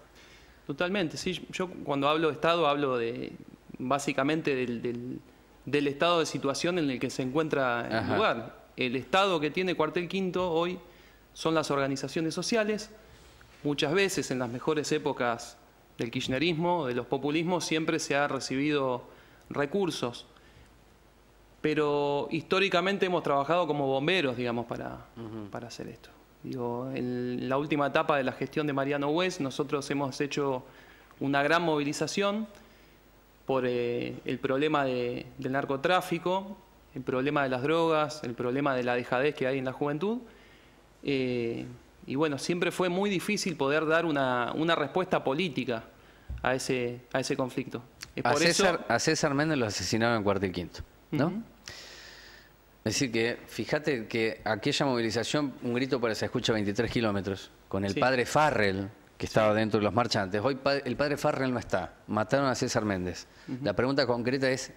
Totalmente, sí. Yo cuando hablo de Estado hablo de básicamente del, estado de situación en el que se encuentra el lugar. El Estado que tiene cuartel quinto hoy son las organizaciones sociales. Muchas veces en las mejores épocas del kirchnerismo, de los populismos, siempre se ha recibido recursos. Pero históricamente hemos trabajado como bomberos, digamos, para, para hacer esto. Digo, en la última etapa de la gestión de Mariano West, nosotros hemos hecho una gran movilización por eh, el problema del narcotráfico, el problema de las drogas, el problema de la dejadez que hay en la juventud. Eh, y bueno, siempre fue muy difícil poder dar una, respuesta política a ese, a ese conflicto. a, César, a César Méndez lo asesinaron en cuartel quinto, ¿no? Es decir, que fíjate que aquella movilización, un grito para se escucha 23 kilómetros, con el padre Farrell, que estaba dentro de los marchantes. Hoy el padre Farrell no está, mataron a César Méndez. La pregunta concreta es,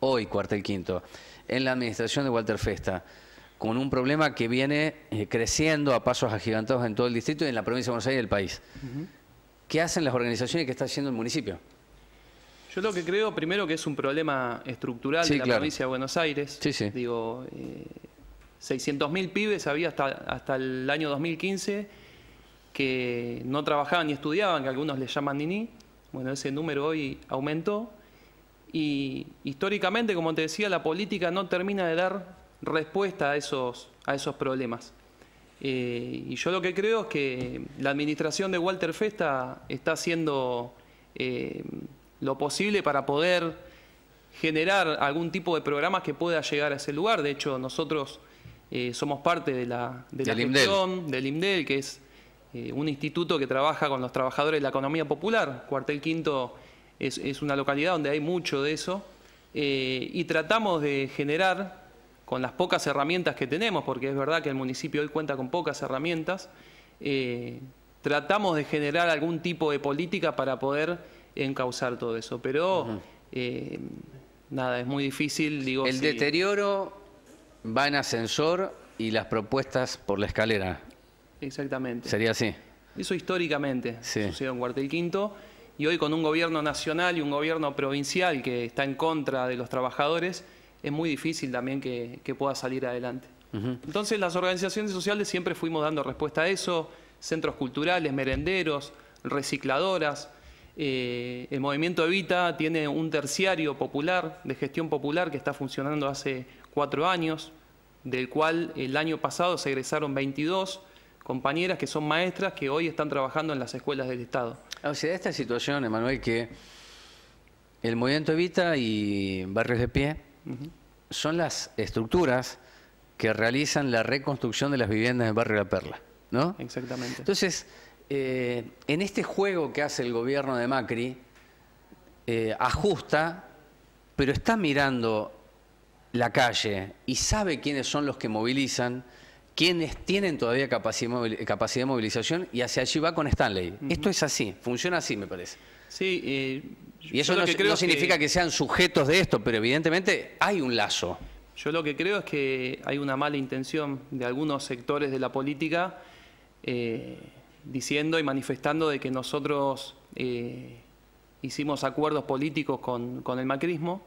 hoy, cuartel quinto, en la administración de Walter Festa, con un problema que viene eh, creciendo a pasos agigantados en todo el distrito y en la provincia de Buenos Aires y el país. ¿Qué hacen las organizaciones y qué está haciendo el municipio? Yo lo que creo, primero, que es un problema estructural en de la provincia de Buenos Aires. Digo, 600.000 eh, pibes había hasta, hasta el año 2015 que no trabajaban ni estudiaban, que algunos les llaman nini. Bueno, ese número hoy aumentó. Y históricamente, como te decía, la política no termina de dar respuesta a esos, a esos problemas. Eh, y yo lo que creo es que la administración de Walter Festa está haciendo... Eh, lo posible para poder generar algún tipo de programa que pueda llegar a ese lugar. De hecho, nosotros eh, somos parte de la, de del, la IMDEL. del que es eh, un instituto que trabaja con los trabajadores de la economía popular. Cuartel Quinto es, una localidad donde hay mucho de eso. Eh, y tratamos de generar, con las pocas herramientas que tenemos, porque es verdad que el municipio hoy cuenta con pocas herramientas, tratamos de generar algún tipo de política para poder causar todo eso. Pero eh, nada, es muy difícil. Digo, El deterioro va en ascensor y las propuestas por la escalera. Exactamente. Sería así. Eso históricamente sucedió en Cuartel Quinto. Y hoy con un gobierno nacional y un gobierno provincial que está en contra de los trabajadores, es muy difícil también que, pueda salir adelante. Entonces las organizaciones sociales siempre fuimos dando respuesta a eso, centros culturales, merenderos, recicladoras, eh, el movimiento Evita tiene un terciario popular, de gestión popular, que está funcionando hace cuatro años, del cual el año pasado se egresaron 22 compañeras que son maestras que hoy están trabajando en las escuelas del Estado. O sea, esta situación, Emanuel, que el movimiento Evita y Barrios de Pie son las estructuras que realizan la reconstrucción de las viviendas del barrio La Perla, ¿no? Exactamente. Entonces, eh, en este juego que hace el gobierno de Macri, eh, ajusta, pero está mirando la calle y sabe quiénes son los que movilizan, quiénes tienen todavía capacidad, de movilización y hacia allí va con Stanley. Esto es así, funciona así, me parece. Sí, y eso no, significa que... sean sujetos de esto, pero evidentemente hay un lazo. Yo lo que creo es que hay una mala intención de algunos sectores de la política eh, diciendo y manifestando de que nosotros eh, hicimos acuerdos políticos con, el macrismo,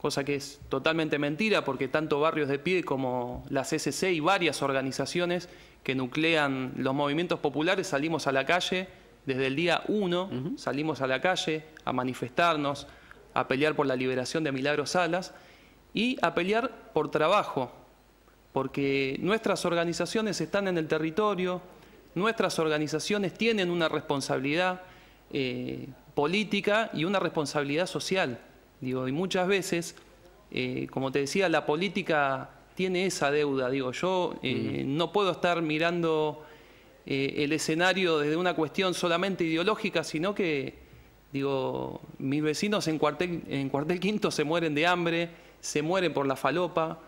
cosa que es totalmente mentira porque tanto Barrios de Pie como las CCC y varias organizaciones que nuclean los movimientos populares salimos a la calle desde el día 1, salimos a la calle a manifestarnos, a pelear por la liberación de Milagros Salas y a pelear por trabajo, porque nuestras organizaciones están en el territorio, nuestras organizaciones tienen una responsabilidad eh, política y una responsabilidad social. Digo, y muchas veces, eh, como te decía, la política tiene esa deuda. Digo, yo eh, no puedo estar mirando el escenario desde una cuestión solamente ideológica, sino que, digo, mis vecinos en cuartel, en cuartel quinto se mueren de hambre, se mueren por la falopa,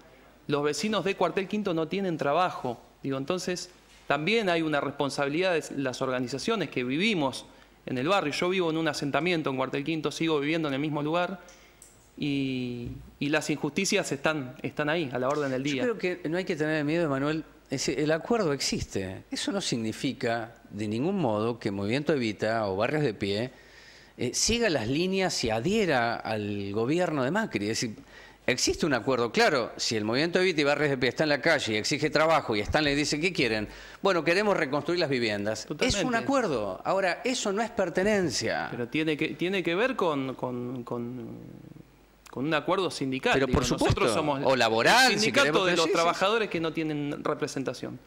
los vecinos de cuartel quinto no tienen trabajo. Digo, entonces también hay una responsabilidad de las organizaciones que vivimos en el barrio. Yo vivo en un asentamiento en Cuartel Quinto, sigo viviendo en el mismo lugar y, las injusticias están, ahí, a la orden del día. Yo creo que no hay que tener miedo, Emanuel. El acuerdo existe. Eso no significa de ningún modo que Movimiento Evita o Barrios de Pie eh, siga las líneas y adhiera al gobierno de Macri. decir, Existe un acuerdo, claro, si el movimiento Evita y barres de está en la calle y exige trabajo y están, le dicen ¿qué quieren? Bueno, queremos reconstruir las viviendas. Es un acuerdo. Ahora, eso no es pertenencia. Pero tiene que, tiene que ver con, un acuerdo sindical. Pero por supuesto, nosotros somos o laboral, el sindicato de los trabajadores que no tienen representación.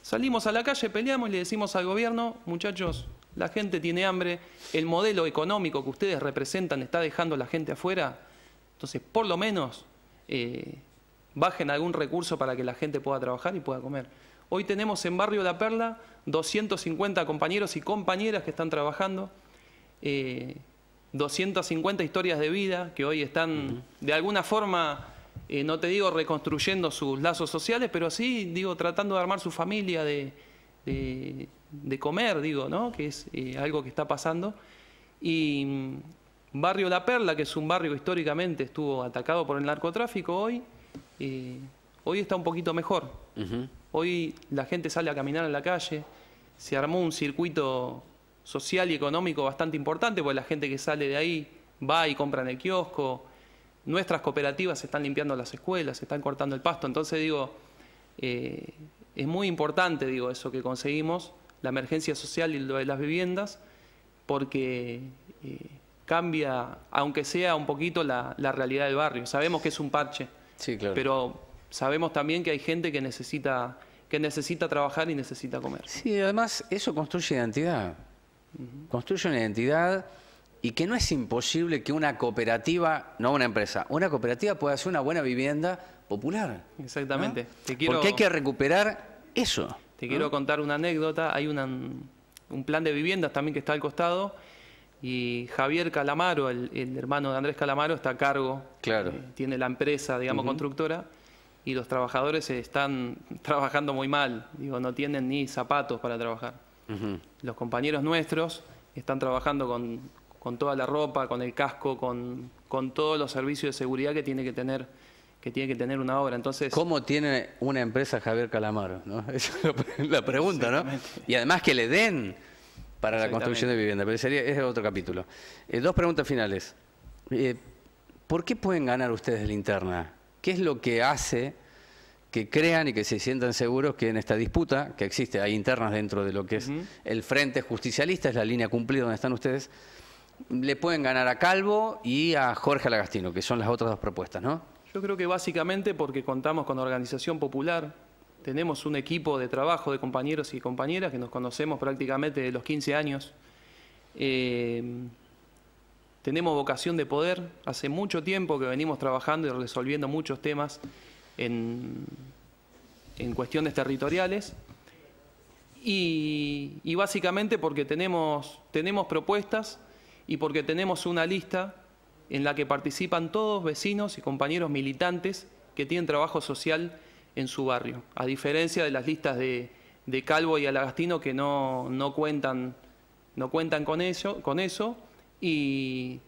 Salimos a la calle, peleamos y le decimos al gobierno, muchachos, la gente tiene hambre, el modelo económico que ustedes representan está dejando a la gente afuera entonces, por lo menos, eh, bajen algún recurso para que la gente pueda trabajar y pueda comer. Hoy tenemos en Barrio La Perla 250 compañeros y compañeras que están trabajando, 250 eh, historias de vida que hoy están, de alguna forma, eh, no te digo reconstruyendo sus lazos sociales, pero sí, digo, tratando de armar su familia, de, comer, digo, ¿no? Que es algo que está pasando. Y, Barrio La Perla, que es un barrio que históricamente estuvo atacado por el narcotráfico, hoy, eh, hoy está un poquito mejor. Hoy la gente sale a caminar en la calle, se armó un circuito social y económico bastante importante, porque la gente que sale de ahí va y compra en el kiosco, nuestras cooperativas están limpiando las escuelas, se están cortando el pasto, entonces digo, eh, es muy importante digo eso que conseguimos, la emergencia social y lo de las viviendas, porque... Eh, cambia, aunque sea un poquito, la, realidad del barrio. Sabemos que es un parche, sí, pero sabemos también que hay gente que necesita, que necesita trabajar y necesita comer. Sí, además eso construye identidad. Construye una identidad y que no es imposible que una cooperativa, no una empresa, una cooperativa pueda hacer una buena vivienda popular. Exactamente. Porque hay que recuperar eso. Te quiero contar una anécdota. Hay un plan de viviendas también que está al costado y Javier Calamaro, el, hermano de Andrés Calamaro, está a cargo. Claro. Eh, tiene la empresa, digamos, constructora. Y los trabajadores están trabajando muy mal. Digo, no tienen ni zapatos para trabajar. Los compañeros nuestros están trabajando con, toda la ropa, con el casco, con, con todos los servicios de seguridad que tiene que tener que tiene que tener una obra. Entonces, ¿cómo tiene una empresa Javier Calamaro? Esa es la pregunta, ¿no? Y además que le den para la construcción de vivienda, pero sería, es otro capítulo. Eh, dos preguntas finales. Eh, ¿Por qué pueden ganar ustedes la interna? ¿Qué es lo que hace que crean y que se sientan seguros que en esta disputa, que existe, hay internas dentro de lo que es el Frente Justicialista, es la línea cumplida donde están ustedes, le pueden ganar a Calvo y a Jorge Alagastino, que son las otras dos propuestas, ¿no? Yo creo que básicamente porque contamos con organización popular, tenemos un equipo de trabajo de compañeros y compañeras que nos conocemos prácticamente de los 15 años. Eh, tenemos vocación de poder. Hace mucho tiempo que venimos trabajando y resolviendo muchos temas en, cuestiones territoriales. Y, básicamente porque tenemos, tenemos propuestas y porque tenemos una lista en la que participan todos vecinos y compañeros militantes que tienen trabajo social en su barrio, a diferencia de las listas de, Calvo y Alagastino que no, cuentan, no cuentan con eso, con eso y,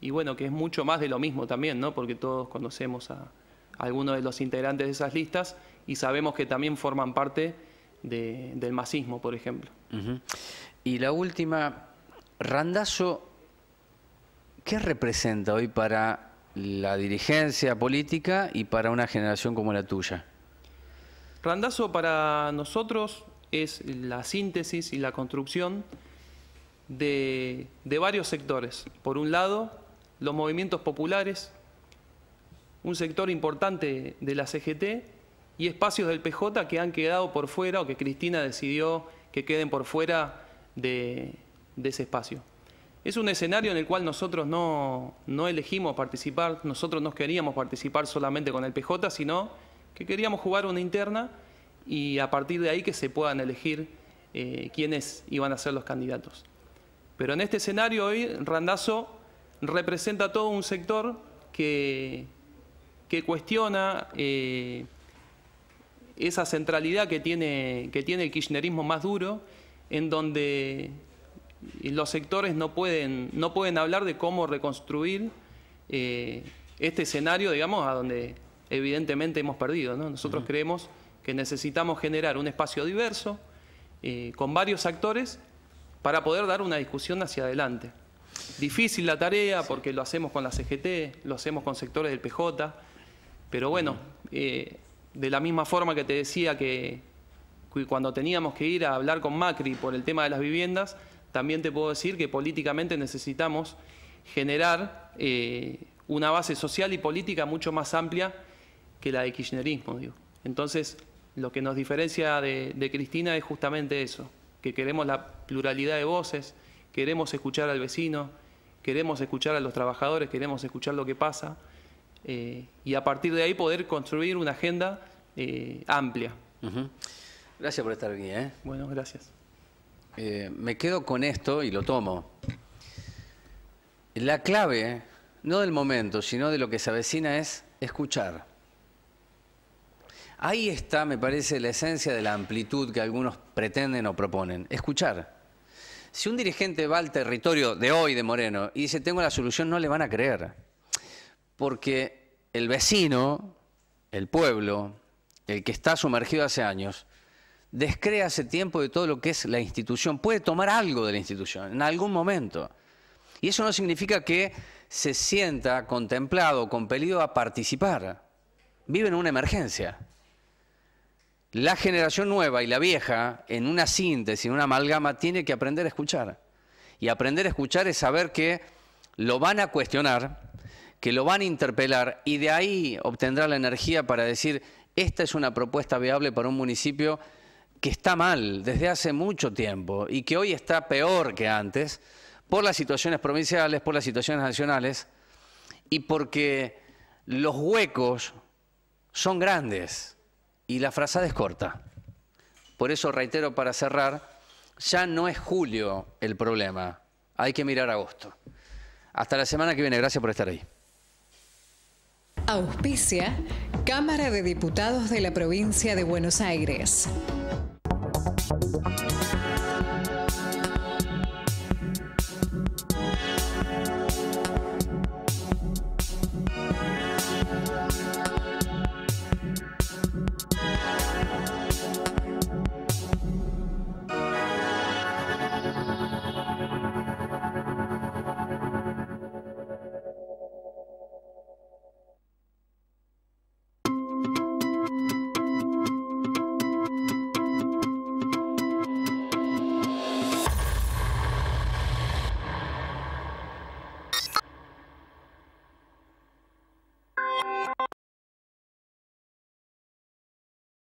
y, bueno, que es mucho más de lo mismo también, ¿no? porque todos conocemos a, algunos de los integrantes de esas listas y sabemos que también forman parte del masismo, por ejemplo. Y la última, Randazo, ¿qué representa hoy para la dirigencia política y para una generación como la tuya? Randazo para nosotros es la síntesis y la construcción de, varios sectores. Por un lado, los movimientos populares, un sector importante de la CGT y espacios del PJ que han quedado por fuera o que Cristina decidió que queden por fuera de, ese espacio. Es un escenario en el cual nosotros no, no elegimos participar, nosotros no queríamos participar solamente con el PJ, sino que queríamos jugar una interna y a partir de ahí que se puedan elegir eh, quiénes iban a ser los candidatos. Pero en este escenario hoy Randazo representa todo un sector que, que cuestiona eh, esa centralidad que tiene, que tiene el kirchnerismo más duro, en donde los sectores no pueden, no pueden hablar de cómo reconstruir eh, este escenario, digamos, a donde evidentemente hemos perdido. Nosotros creemos que necesitamos generar un espacio diverso, eh, con varios actores, para poder dar una discusión hacia adelante. Difícil la tarea porque lo hacemos con la CGT, lo hacemos con sectores del PJ, pero bueno, eh, de la misma forma que te decía que, cuando teníamos que ir a hablar con Macri por el tema de las viviendas, también te puedo decir que políticamente necesitamos generar eh, una base social y política mucho más amplia que la de kirchnerismo. Entonces, lo que nos diferencia de, Cristina es justamente eso, que queremos la pluralidad de voces, queremos escuchar al vecino, queremos escuchar a los trabajadores, queremos escuchar lo que pasa eh, y a partir de ahí poder construir una agenda eh, amplia. Gracias por estar aquí. ¿eh? Bueno, gracias. Eh, me quedo con esto y lo tomo. La clave, no del momento, sino de lo que se avecina, es escuchar. Ahí está, me parece, la esencia de la amplitud que algunos pretenden o proponen. Escuchar. Si un dirigente va al territorio de hoy, de Moreno, y dice, tengo la solución, no le van a creer. Porque el vecino, el pueblo, el que está sumergido hace años, descrea hace tiempo de todo lo que es la institución. Puede tomar algo de la institución en algún momento. Y eso no significa que se sienta contemplado, compelido a participar. Vive en una emergencia la generación nueva y la vieja, en una síntesis, en una amalgama, tiene que aprender a escuchar. Y aprender a escuchar es saber que lo van a cuestionar, que lo van a interpelar y de ahí obtendrá la energía para decir, esta es una propuesta viable para un municipio que está mal desde hace mucho tiempo y que hoy está peor que antes por las situaciones provinciales, por las situaciones nacionales y porque los huecos son grandes y la frase es corta. Por eso reitero para cerrar, ya no es julio el problema, hay que mirar agosto. Hasta la semana que viene, gracias por estar ahí. Auspicia Cámara de Diputados de la Provincia de Buenos Aires.